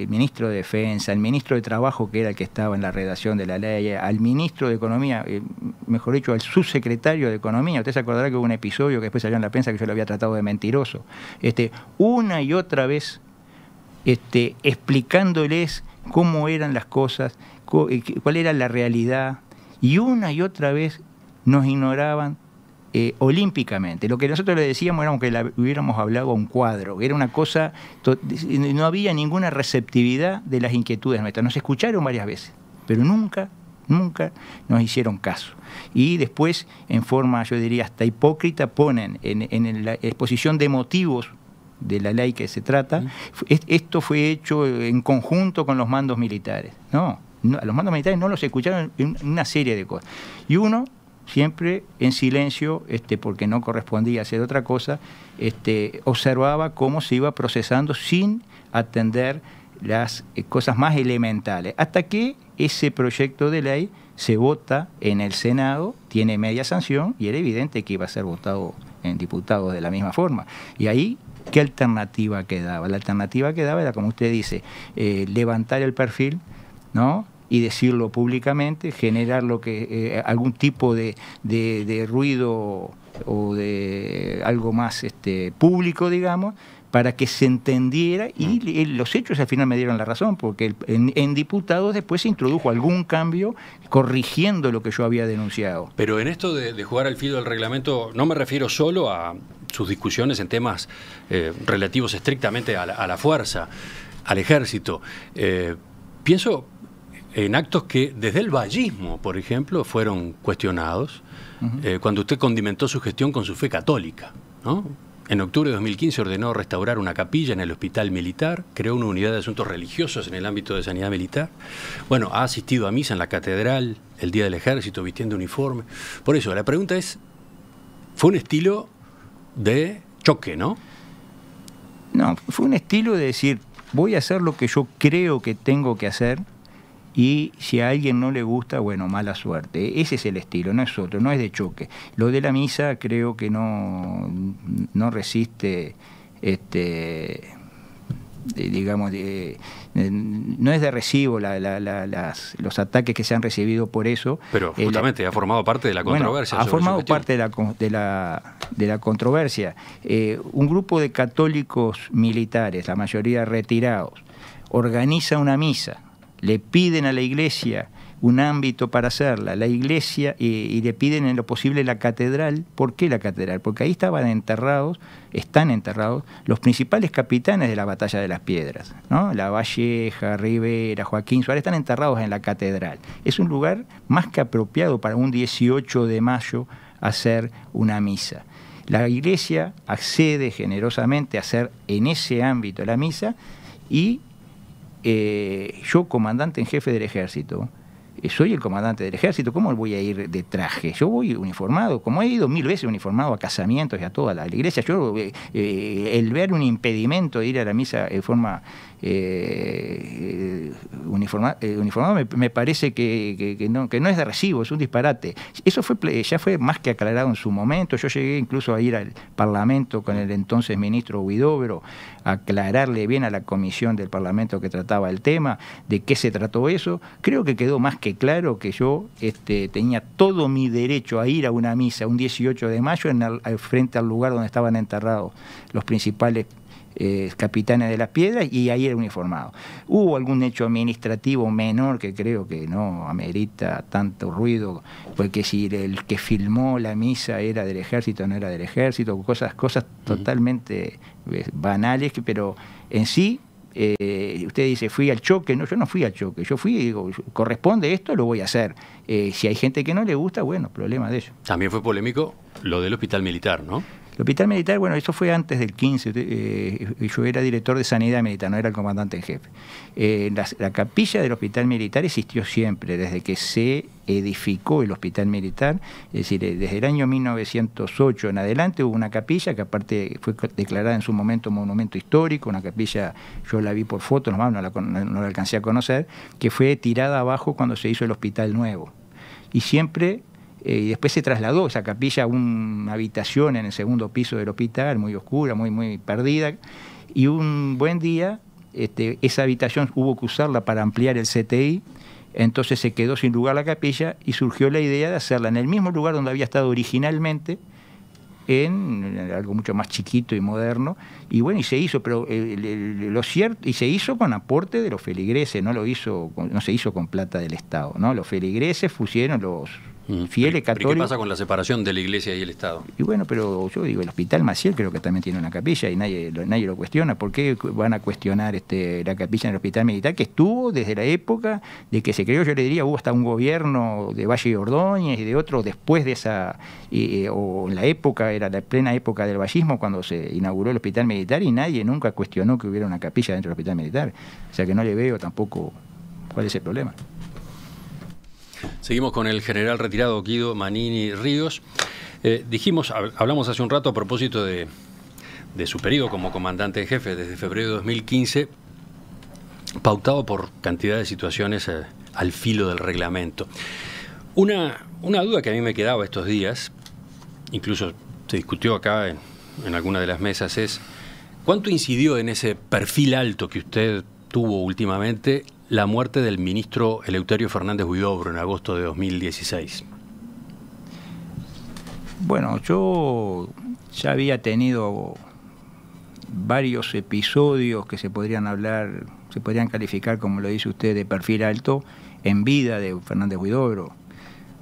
Speaker 2: ministro de Defensa, al ministro de Trabajo, que era el que estaba en la redacción de la ley, al ministro de Economía, eh, mejor dicho, al subsecretario de Economía. Usted se acordará que hubo un episodio que después salió en la prensa que yo lo había tratado de mentiroso. Este, una y otra vez este, explicándoles cómo eran las cosas, eh, cuál era la realidad, y una y otra vez nos ignoraban eh, olímpicamente. Lo que nosotros le decíamos era que hubiéramos hablado a un cuadro, era una cosa, no había ninguna receptividad de las inquietudes nuestras. Nos escucharon varias veces, pero nunca, nunca nos hicieron caso. Y después, en forma, yo diría, hasta hipócrita, ponen en, la exposición de motivos de la ley que se trata, esto fue hecho en conjunto con los mandos militares. No, no a los mandos militares no los escucharon en una serie de cosas. Y uno siempre en silencio, este, porque no correspondía hacer otra cosa, este, observaba cómo se iba procesando sin atender las eh, cosas más elementales, hasta que ese proyecto de ley se vota en el Senado, tiene media sanción y era evidente que iba a ser votado en diputados de la misma forma. Y ahí, ¿qué alternativa quedaba? La alternativa quedaba era, como usted dice, eh, levantar el perfil, ¿no? y decirlo públicamente, generar lo que eh, algún tipo de, ruido o de algo más este, público, digamos, para que se entendiera y mm. los hechos al final me dieron la razón, porque en, en, diputados después se introdujo algún cambio corrigiendo lo que yo había denunciado.
Speaker 1: Pero en esto de, jugar al filo del reglamento, no me refiero solo a sus discusiones en temas eh, relativos estrictamente a la, fuerza, al ejército. Eh, pienso en actos que desde el vallismo, por ejemplo, fueron cuestionados, eh, cuando usted condimentó su gestión con su fe católica. En octubre de 2015 ordenó restaurar una capilla en el hospital militar, creó una unidad de asuntos religiosos en el ámbito de sanidad militar. Bueno, ha asistido a misa en la catedral, el día del ejército, vistiendo uniforme. Por eso, la pregunta es, fue un estilo
Speaker 2: de choque, ¿no? No, fue un estilo de decir, voy a hacer lo que yo creo que tengo que hacer, y si a alguien no le gusta, bueno, mala suerte. Ese es el estilo, no es otro, no es de choque. Lo de la misa creo que no, no resiste, este, digamos, no es de recibo los ataques que se han recibido por eso.
Speaker 1: Pero justamente ha formado parte de la controversia. ha formado
Speaker 2: parte de la, de la, controversia. Eh, un grupo de católicos militares, la mayoría retirados, organiza una misa le piden a la iglesia un ámbito para hacerla, la iglesia, eh, y, le piden en lo posible la catedral. ¿Por qué la catedral? Porque ahí estaban enterrados, están enterrados, los principales capitanes de la batalla de las piedras, ¿no? La Valleja, Rivera, Joaquín Suárez, están enterrados en la catedral. Es un lugar más que apropiado para un 18 de mayo hacer una misa. La iglesia accede generosamente a hacer en ese ámbito la misa y eh, yo, comandante en jefe del ejército, eh, soy el comandante del ejército, ¿cómo voy a ir de traje? Yo voy uniformado, como he ido mil veces uniformado a casamientos y a toda la, iglesia. Yo, eh, eh, el ver un impedimento de ir a la misa de forma eh, eh, uniformado me, parece que, no, es de recibo, es un disparate. Eso fue ya fue más que aclarado en su momento. Yo llegué incluso a ir al Parlamento con el entonces ministro Huidobro aclararle bien a la comisión del Parlamento que trataba el tema, de qué se trató eso. Creo que quedó más que claro que yo este, tenía todo mi derecho a ir a una misa un 18 de mayo en frente al lugar donde estaban enterrados los principales eh, capitanes de las piedras y ahí era uniformado. Hubo algún hecho administrativo menor que creo que no amerita tanto ruido, porque si el que filmó la misa era del ejército, no era del ejército, cosas, cosas totalmente eh, banales, pero en sí eh, usted dice, fui al choque. No, yo no fui al choque. Yo fui digo, corresponde esto, lo voy a hacer. Eh, si hay gente que no le gusta, bueno, problema de eso.
Speaker 1: También fue polémico lo del hospital militar, ¿no?
Speaker 2: El hospital militar, bueno, eso fue antes del 15, eh, yo era director de sanidad militar, no era el comandante en jefe. Eh, la, capilla del hospital militar existió siempre, desde que se edificó el hospital militar, es decir, eh, desde el año 1908 en adelante hubo una capilla que aparte fue declarada en su momento monumento histórico, una capilla, yo la vi por foto, nomás no, la, no la alcancé a conocer, que fue tirada abajo cuando se hizo el hospital nuevo. Y siempre eh, y después se trasladó esa capilla a una habitación en el segundo piso del hospital, muy oscura, muy, muy perdida. Y un buen día, este, esa habitación hubo que usarla para ampliar el CTI. Entonces se quedó sin lugar la capilla y surgió la idea de hacerla en el mismo lugar donde había estado originalmente, en algo mucho más chiquito y moderno. Y bueno, y se hizo, pero eh, lo cierto, y se hizo con aporte de los feligreses, no lo hizo, no se hizo con plata del Estado, ¿no? Los feligreses pusieron los ¿Qué pasa con la
Speaker 1: separación de la iglesia y el Estado?
Speaker 2: Y bueno, pero yo digo, el Hospital Maciel creo que también tiene una capilla y nadie, nadie lo cuestiona. ¿Por qué van a cuestionar este, la capilla en el Hospital Militar que estuvo desde la época de que se creó, yo le diría, hubo hasta un gobierno de Valle y Ordóñez y de otro después de esa, eh, o en la época, era la plena época del vallismo cuando se inauguró el Hospital Militar y nadie nunca cuestionó que hubiera una capilla dentro del Hospital Militar. O sea que no le veo tampoco cuál es el problema.
Speaker 1: Seguimos con el general retirado Guido Manini Ríos. Eh, dijimos, hablamos hace un rato a propósito de, su periodo como comandante en jefe desde febrero de 2015, pautado por cantidad de situaciones eh, al filo del reglamento. Una, duda que a mí me quedaba estos días, incluso se discutió acá en alguna de las mesas, es cuánto incidió en ese perfil alto que usted tuvo últimamente la muerte del ministro Eleuterio Fernández Huidobro en agosto de 2016?
Speaker 2: Bueno, yo ya había tenido varios episodios que se podrían hablar, se podrían calificar, como lo dice usted, de perfil alto en vida de Fernández Huidobro.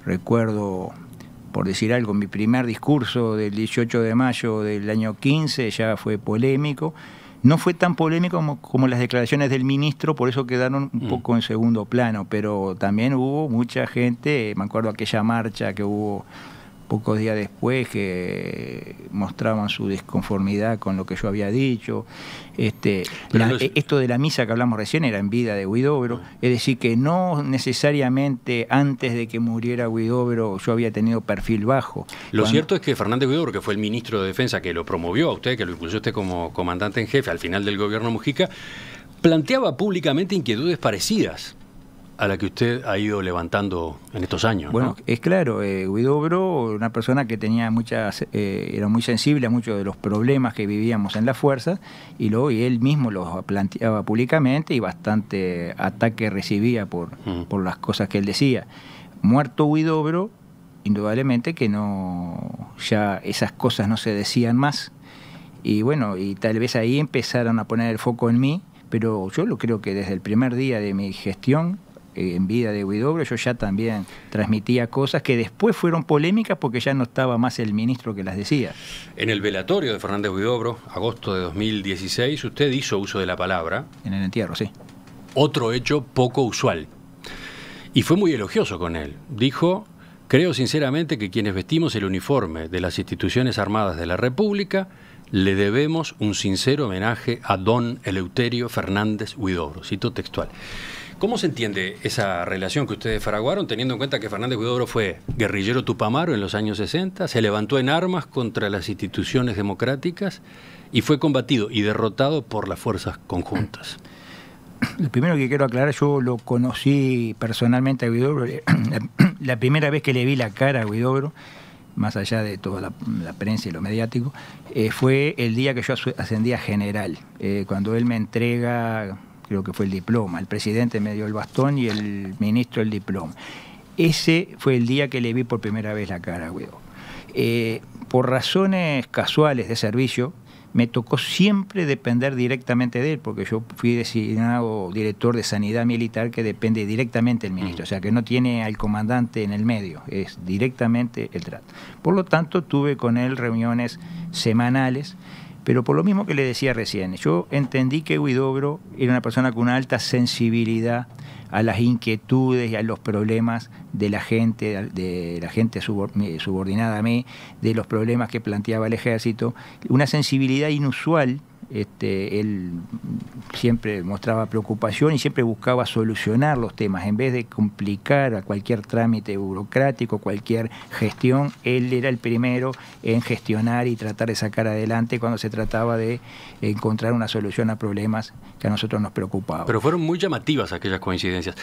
Speaker 2: Recuerdo, por decir algo, mi primer discurso del 18 de mayo del año 15 ya fue polémico no fue tan polémico como, las declaraciones del ministro, por eso quedaron un mm. poco en segundo plano, pero también hubo mucha gente, me acuerdo aquella marcha que hubo pocos días después que mostraban su desconformidad con lo que yo había dicho. Este, eh, Esto de la misa que hablamos recién era en vida de Huidobro. Ah. es decir, que no necesariamente antes de que muriera Huidobro yo había tenido perfil bajo. Lo cierto
Speaker 1: es que Fernández Huidobro, que fue el ministro de Defensa que lo promovió a usted, que lo impulsó usted como comandante en jefe al final del gobierno Mujica, planteaba públicamente inquietudes parecidas a la que usted ha ido levantando en estos años. Bueno,
Speaker 2: es claro, Huidobro, eh, una persona que tenía muchas, eh, era muy sensible a muchos de los problemas que vivíamos en la fuerza, y luego él mismo los planteaba públicamente y bastante ataque recibía por, mm. por las cosas que él decía. Muerto Huidobro, indudablemente que no, ya esas cosas no se decían más. Y bueno, y tal vez ahí empezaron a poner el foco en mí, pero yo lo creo que desde el primer día de mi gestión eh, en vida de Huidobro, yo ya también transmitía cosas que después fueron polémicas porque ya no estaba más el ministro que las decía.
Speaker 1: En el velatorio de Fernández Huidobro, agosto de 2016, usted hizo uso de la palabra.
Speaker 2: En el entierro, sí.
Speaker 1: Otro hecho poco usual. Y fue muy elogioso con él. Dijo, creo sinceramente que quienes vestimos el uniforme de las instituciones armadas de la República le debemos un sincero homenaje a don Eleuterio Fernández Huidobro. Cito textual. ¿Cómo se entiende esa relación que ustedes fraguaron, teniendo en cuenta que Fernández Huidobro fue guerrillero tupamaro en los años 60, se levantó en armas contra las instituciones democráticas y fue combatido y derrotado por las fuerzas conjuntas?
Speaker 2: Lo primero que quiero aclarar, yo lo conocí personalmente a Huidobro, la, primera vez que le vi la cara a Guidobro, más allá de toda la, prensa y lo mediático, eh, fue el día que yo ascendía a general, eh, cuando él me entrega creo que fue el diploma, el presidente me dio el bastón y el ministro el diploma. Ese fue el día que le vi por primera vez la cara a Guido. Eh, por razones casuales de servicio, me tocó siempre depender directamente de él, porque yo fui designado director de sanidad militar que depende directamente del ministro, o sea que no tiene al comandante en el medio, es directamente el trato. Por lo tanto, tuve con él reuniones semanales pero por lo mismo que le decía recién, yo entendí que Huidobro era una persona con una alta sensibilidad a las inquietudes y a los problemas de la gente, de la gente subordinada a mí, de los problemas que planteaba el ejército, una sensibilidad inusual este, él siempre mostraba preocupación y siempre buscaba solucionar los temas. En vez de complicar a cualquier trámite burocrático, cualquier gestión, él era el primero en gestionar y tratar de sacar adelante cuando se trataba de encontrar una solución a problemas que a nosotros nos preocupaban. Pero fueron
Speaker 1: muy llamativas aquellas coincidencias.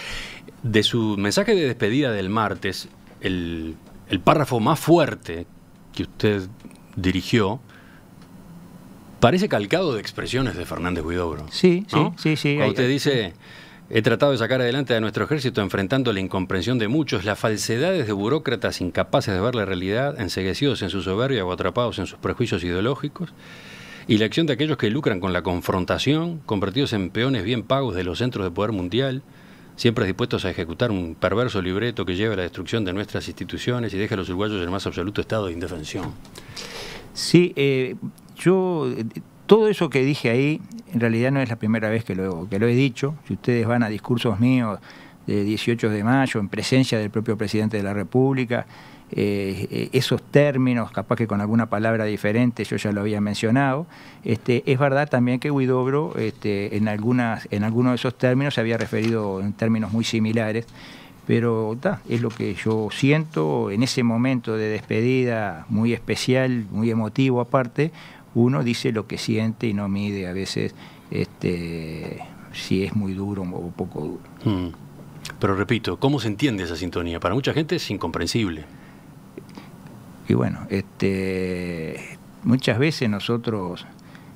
Speaker 1: De su mensaje de despedida del martes, el, el párrafo más fuerte que usted dirigió, Parece calcado de expresiones de Fernández Huidobro. Sí, sí, sí, sí. Cuando usted dice, he tratado de sacar adelante a nuestro ejército enfrentando la incomprensión de muchos, las falsedades de burócratas incapaces de ver la realidad, enseguecidos en su soberbia o atrapados en sus prejuicios ideológicos, y la acción de aquellos que lucran con la confrontación, convertidos en peones bien pagos de los centros de poder mundial, siempre dispuestos a ejecutar un perverso libreto que lleve a la destrucción de nuestras instituciones y deja a los uruguayos en el más absoluto estado de indefensión.
Speaker 2: Sí, eh, yo, eh, todo eso que dije ahí, en realidad no es la primera vez que lo, que lo he dicho. Si ustedes van a discursos míos de 18 de mayo, en presencia del propio presidente de la República, eh, eh, esos términos, capaz que con alguna palabra diferente, yo ya lo había mencionado. Este, es verdad también que Huidobro este, en, algunas, en algunos de esos términos se había referido en términos muy similares, pero es lo que yo siento en ese momento de despedida muy especial, muy emotivo aparte, uno dice lo que siente y no mide a veces este, si es muy duro o poco duro. Mm.
Speaker 1: Pero repito, ¿cómo se entiende esa sintonía? Para mucha gente es incomprensible.
Speaker 2: Y bueno, este, muchas veces nosotros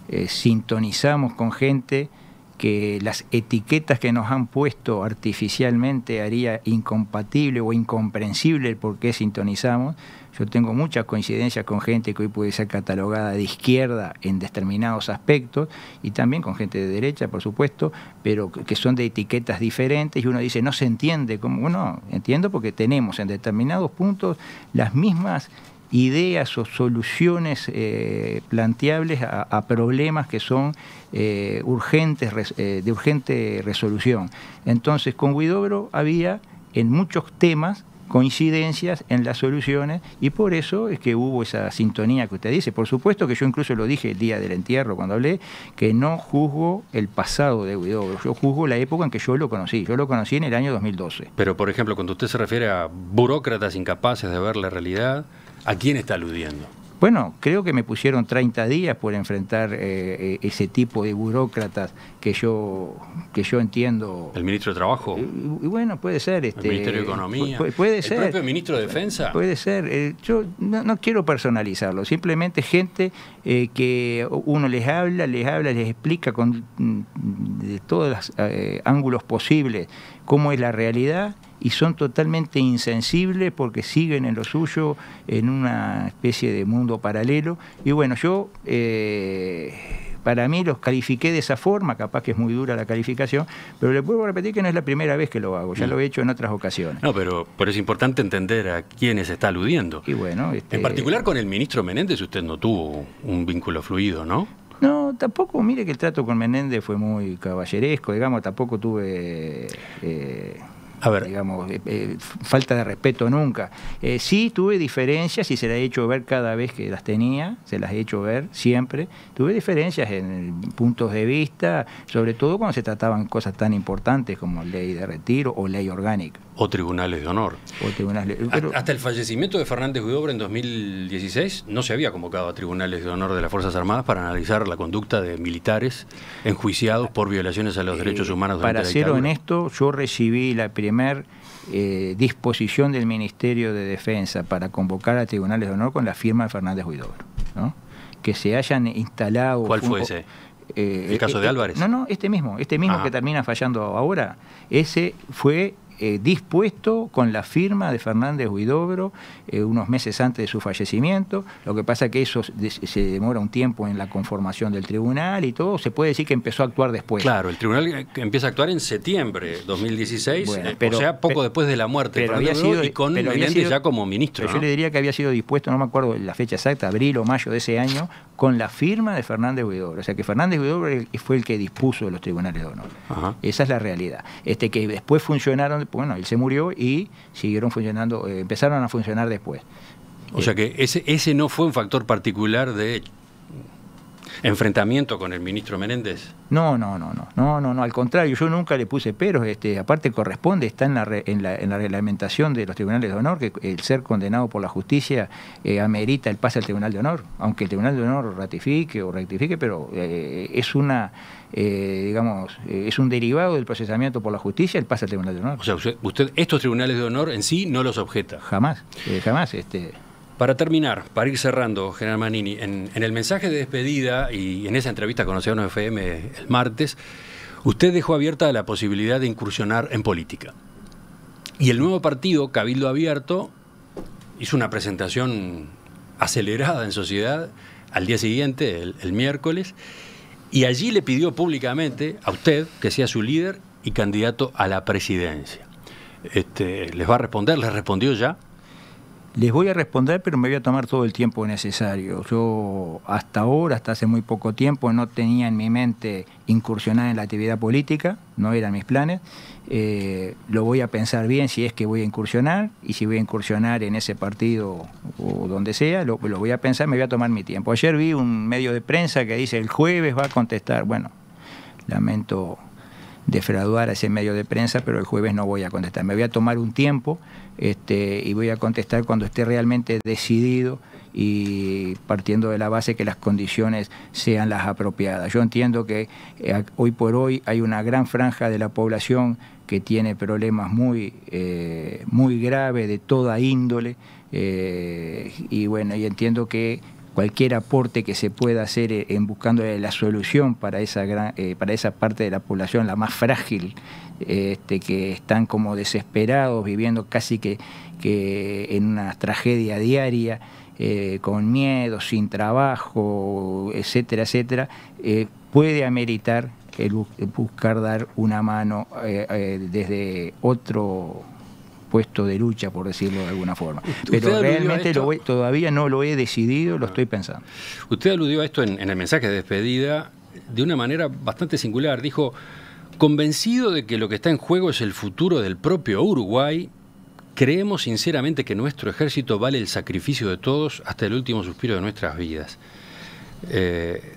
Speaker 2: eh, sintonizamos con gente que las etiquetas que nos han puesto artificialmente haría incompatible o incomprensible el por qué sintonizamos, yo tengo muchas coincidencias con gente que hoy puede ser catalogada de izquierda en determinados aspectos y también con gente de derecha, por supuesto, pero que son de etiquetas diferentes y uno dice, no se entiende. como Bueno, entiendo porque tenemos en determinados puntos las mismas ideas o soluciones eh, planteables a, problemas que son eh, urgentes, eh, de urgente resolución. Entonces, con Guidobro había en muchos temas coincidencias en las soluciones y por eso es que hubo esa sintonía que usted dice. Por supuesto que yo incluso lo dije el día del entierro cuando hablé, que no juzgo el pasado de Guido, yo juzgo la época en que yo lo conocí, yo lo conocí en el año 2012.
Speaker 1: Pero por ejemplo, cuando usted se refiere a burócratas incapaces de ver la realidad, ¿a quién está aludiendo?
Speaker 2: Bueno, creo que me pusieron 30 días por enfrentar eh, eh, ese tipo de burócratas que yo que yo entiendo. ¿El ministro de Trabajo? Y, bueno, puede ser. Este, ¿El Ministerio de Economía? Puede, ser. ¿El propio ministro de Defensa? Puede ser. Eh, yo no, quiero personalizarlo, simplemente gente que uno les habla, les habla, les explica con mm, de todos los ángulos posibles cómo es la realidad y son totalmente insensibles porque siguen en lo suyo, en una especie de mundo paralelo. Y bueno, yo eh, para mí los califiqué de esa forma, capaz que es muy dura la calificación, pero le puedo repetir que no es la primera vez que lo hago, ya mm. lo he hecho en otras ocasiones.
Speaker 1: No, pero, pero es importante entender a quiénes está aludiendo. Y bueno, este en particular con el ministro Menéndez usted no tuvo un vínculo fluido, ¿no?
Speaker 2: No, tampoco, mire que el trato con Menéndez fue muy caballeresco, digamos, tampoco tuve... Eh, a ver. digamos, eh, eh, falta de respeto nunca. Eh, sí tuve diferencias y se las he hecho ver cada vez que las tenía, se las he hecho ver siempre. Tuve diferencias en puntos de vista, sobre todo cuando se trataban cosas tan importantes como ley de retiro o ley orgánica.
Speaker 1: O tribunales de honor. Hasta el fallecimiento de Fernández Huidobro en 2016 no se había convocado a tribunales de honor de las Fuerzas Armadas para analizar la conducta de militares enjuiciados por violaciones a los eh, derechos humanos. Para ser honesto,
Speaker 2: yo recibí la primer eh, disposición del Ministerio de Defensa para convocar a tribunales de honor con la firma de Fernández Huidobro. ¿no? Que se hayan instalado... ¿Cuál fue ese? Eh, ¿El caso este de Álvarez? No, no, este mismo, este mismo ah. que termina fallando ahora, ese fue eh, dispuesto con la firma de Fernández Huidobro eh, unos meses antes de su fallecimiento. Lo que pasa es que eso se demora un tiempo en la conformación del tribunal y todo. Se puede decir que empezó a actuar después. Claro,
Speaker 1: el tribunal eh, empieza a actuar en septiembre de 2016, pero, o sea, poco después de la muerte pero había sido, y con ya como ministro. Yo le
Speaker 2: diría que había sido dispuesto, no me acuerdo la fecha exacta, abril o mayo de ese año, con la firma de Fernández Huidobro. O sea que Fernández Huidobro fue el que dispuso de los tribunales de honor. Esa es la realidad. Este que después funcionaron bueno, él se murió y siguieron funcionando, eh, empezaron a funcionar después.
Speaker 1: O sea que ese, ese no fue un factor particular de enfrentamiento con el ministro Menéndez?
Speaker 2: No, no, no, no, no, no, no, al contrario, yo nunca le puse peros, este, aparte corresponde, está en la, en, la, reglamentación de los tribunales de honor, que el ser condenado por la justicia eh, amerita el pase al tribunal de honor, aunque el tribunal de honor ratifique o rectifique, pero eh, es una, eh, digamos, es un derivado del procesamiento por la justicia el pase al tribunal de honor.
Speaker 1: O sea, usted, usted estos tribunales de honor en sí no los objeta. Jamás, jamás, este... Para terminar, para ir cerrando, General Manini, en, el mensaje de despedida y en esa entrevista con Océano FM el martes, usted dejó abierta la posibilidad de incursionar en política. Y el nuevo partido, Cabildo Abierto, hizo una presentación acelerada en sociedad al día siguiente, el, miércoles, y allí le pidió públicamente a usted que sea su líder y candidato a la presidencia. Este, ¿Les va a responder? ¿Les respondió ya?
Speaker 2: Les voy a responder, pero me voy a tomar todo el tiempo necesario. Yo hasta ahora, hasta hace muy poco tiempo, no tenía en mi mente incursionar en la actividad política, no eran mis planes. Eh, lo voy a pensar bien si es que voy a incursionar y si voy a incursionar en ese partido o donde sea, lo, lo voy a pensar, me voy a tomar mi tiempo. Ayer vi un medio de prensa que dice el jueves va a contestar. Bueno, lamento defraudar a ese medio de prensa, pero el jueves no voy a contestar. Me voy a tomar un tiempo este, y voy a contestar cuando esté realmente decidido y partiendo de la base que las condiciones sean las apropiadas. Yo entiendo que eh, hoy por hoy hay una gran franja de la población que tiene problemas muy, eh, muy graves de toda índole eh, y bueno, y entiendo que cualquier aporte que se pueda hacer en buscando la solución para esa, para esa parte de la población, la más frágil este, que están como desesperados, viviendo casi que, que en una tragedia diaria, eh, con miedo, sin trabajo, etcétera, etcétera, eh, puede ameritar el buscar dar una mano eh, desde otro puesto de lucha, por decirlo de alguna forma. Pero realmente todavía no lo he decidido, lo ah. estoy pensando. Usted aludió a esto en, en el
Speaker 1: mensaje de despedida de una manera bastante singular. Dijo, Convencido de que lo que está en juego es el futuro del propio Uruguay, creemos sinceramente que nuestro ejército vale el sacrificio de todos hasta el último suspiro de nuestras vidas. Eh,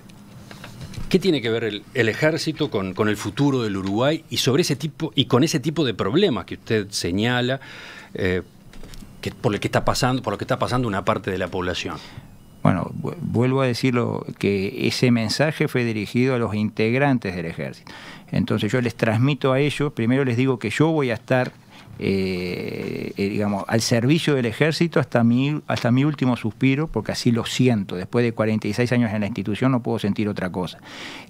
Speaker 1: ¿Qué tiene que ver el, ejército con, el futuro del Uruguay y sobre ese tipo y con ese tipo de problemas que usted señala eh, por por lo que está pasando una parte de la población?
Speaker 2: Bueno, vuelvo a decirlo que ese mensaje fue dirigido a los integrantes del ejército. Entonces yo les transmito a ellos, primero les digo que yo voy a estar eh, eh, digamos, al servicio del ejército hasta mi, hasta mi último suspiro, porque así lo siento. Después de 46 años en la institución no puedo sentir otra cosa.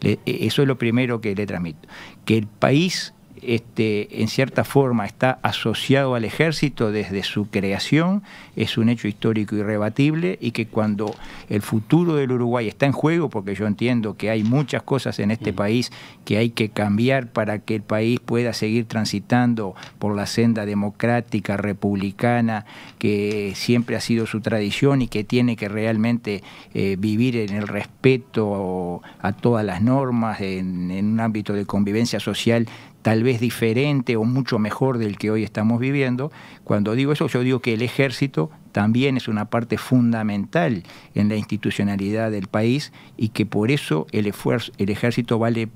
Speaker 2: E, eso es lo primero que le transmito. Que el país este, en cierta forma está asociado al ejército desde su creación, es un hecho histórico irrebatible y que cuando el futuro del Uruguay está en juego, porque yo entiendo que hay muchas cosas en este país que hay que cambiar para que el país pueda seguir transitando por la senda democrática, republicana, que siempre ha sido su tradición y que tiene que realmente eh, vivir en el respeto a todas las normas, en un ámbito de convivencia social tal vez diferente o mucho mejor del que hoy estamos viviendo. Cuando digo eso, yo digo que el ejército también es una parte fundamental en la institucionalidad del país y que por eso el, esfuerzo, el ejército vale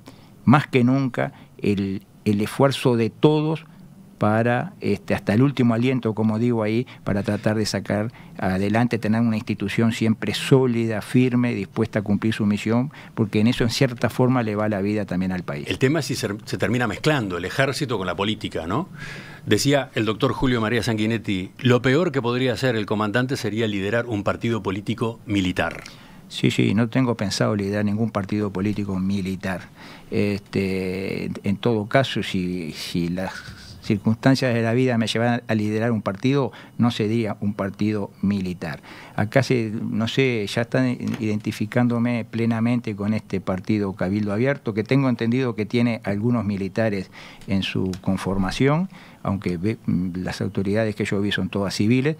Speaker 2: más que nunca el, el esfuerzo de todos para, este, hasta el último aliento, como digo ahí, para tratar de sacar adelante, tener una institución siempre sólida, firme, dispuesta a cumplir su misión, porque en eso en cierta forma le va la vida también al país.
Speaker 1: El tema es si se, termina mezclando el ejército con la política, ¿no? Decía el doctor Julio María Sanguinetti, lo peor que podría hacer el comandante sería liderar un partido político militar.
Speaker 2: Sí, sí, no tengo pensado liderar ningún partido político militar. Este, en todo caso, si las circunstancias de la vida me llevan a liderar un partido, no sería un partido militar. Acá se, no sé, ya están identificándome plenamente con este partido Cabildo Abierto, que tengo entendido que tiene algunos militares en su conformación, aunque mm, las autoridades que yo vi son todas civiles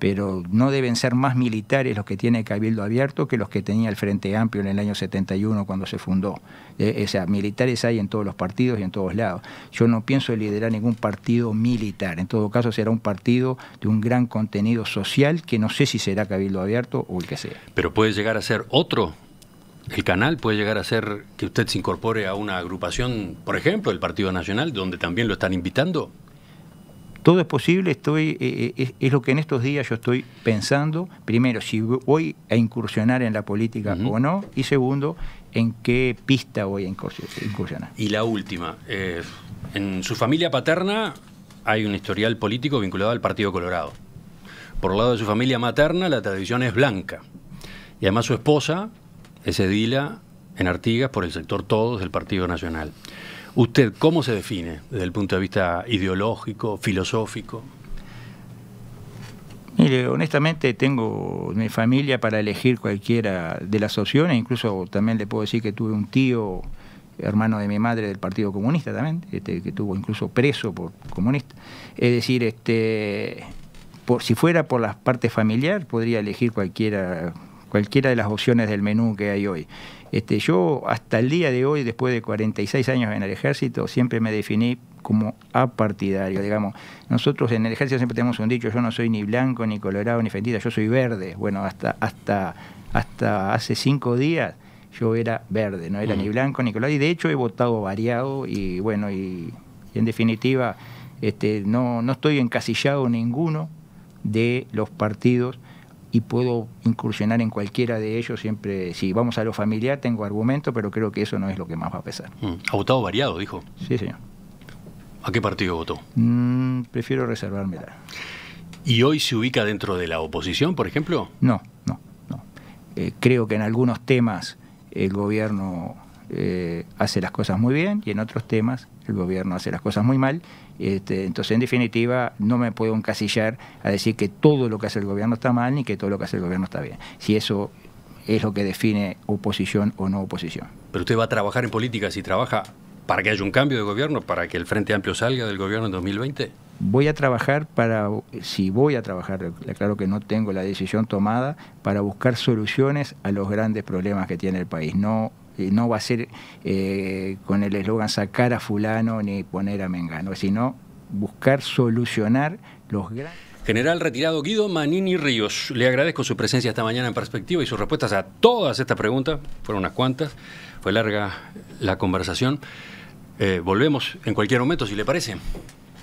Speaker 2: pero no deben ser más militares los que tiene Cabildo Abierto que los que tenía el Frente Amplio en el año 71 cuando se fundó. Eh, o sea, militares hay en todos los partidos y en todos lados. Yo no pienso liderar ningún partido militar, en todo caso será un partido de un gran contenido social que no sé si será Cabildo Abierto o el que sea.
Speaker 1: Pero puede llegar a ser otro. El canal puede llegar a ser que usted se incorpore a una agrupación, por ejemplo, el Partido Nacional, donde también
Speaker 2: lo están invitando. Todo es posible, estoy, eh, eh, es, lo que en estos días yo estoy pensando, primero, si voy a incursionar en la política o no, y segundo, en qué pista voy a incursionar.
Speaker 1: Y la última, eh, en su familia paterna hay un historial político vinculado al Partido Colorado. Por el lado de su familia materna, la tradición es blanca. Y además su esposa es edila en Artigas por el sector Todos del Partido Nacional. ¿Usted cómo se define desde el
Speaker 2: punto de vista ideológico, filosófico? Mire, honestamente tengo mi familia para elegir cualquiera de las opciones, incluso también le puedo decir que tuve un tío, hermano de mi madre del Partido Comunista también, este, que tuvo incluso preso por comunista. Es decir, este, por, si fuera por la parte familiar, podría elegir cualquiera cualquiera de las opciones del menú que hay hoy. Este, yo hasta el día de hoy, después de 46 años en el ejército, siempre me definí como apartidario, digamos. Nosotros en el ejército siempre tenemos un dicho, yo no soy ni blanco, ni colorado, ni fendida, yo soy verde. Bueno, hasta, hasta, hasta hace cinco días yo era verde, no era ni blanco, ni colorado, y de hecho he votado variado y bueno, y, en definitiva este, no, no estoy encasillado ninguno de los partidos y puedo incursionar en cualquiera de ellos. Siempre, si vamos a lo familiar, tengo argumento, pero creo que eso no es lo que más va a pesar.
Speaker 1: Mm. ¿Ha votado variado, dijo?
Speaker 2: Sí, señor. ¿A qué partido votó? Mm, prefiero reservarme.
Speaker 1: ¿Y hoy se ubica dentro de la oposición, por ejemplo?
Speaker 2: No, no, no. Eh, creo que en algunos temas el gobierno eh, hace las cosas muy bien y en otros temas el gobierno hace las cosas muy mal este, entonces, en definitiva, no me puedo encasillar a decir que todo lo que hace el gobierno está mal ni que todo lo que hace el gobierno está bien. Si eso es lo que define oposición o no oposición.
Speaker 1: Pero usted va a trabajar en política si trabaja para que haya un cambio de gobierno, para que el Frente Amplio salga del gobierno en 2020
Speaker 2: voy a trabajar para, si voy a trabajar, claro que no tengo la decisión tomada, para buscar soluciones a los grandes problemas que tiene el país, no eh, no va a ser eh, con el eslogan sacar a fulano ni poner a Mengano, sino buscar solucionar los grandes...
Speaker 1: General retirado Guido Manini Ríos, le agradezco su presencia esta mañana en perspectiva y sus respuestas a todas estas preguntas, fueron unas cuantas, fue larga la conversación. Eh, volvemos en cualquier momento, si le
Speaker 2: parece.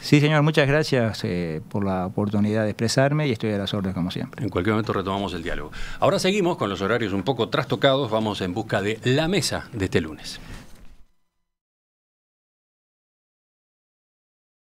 Speaker 2: Sí, señor, muchas gracias eh, por la oportunidad de expresarme y estoy a las órdenes como siempre.
Speaker 1: En cualquier momento retomamos el diálogo. Ahora seguimos con los horarios un poco trastocados, vamos en busca de
Speaker 2: la mesa de este lunes.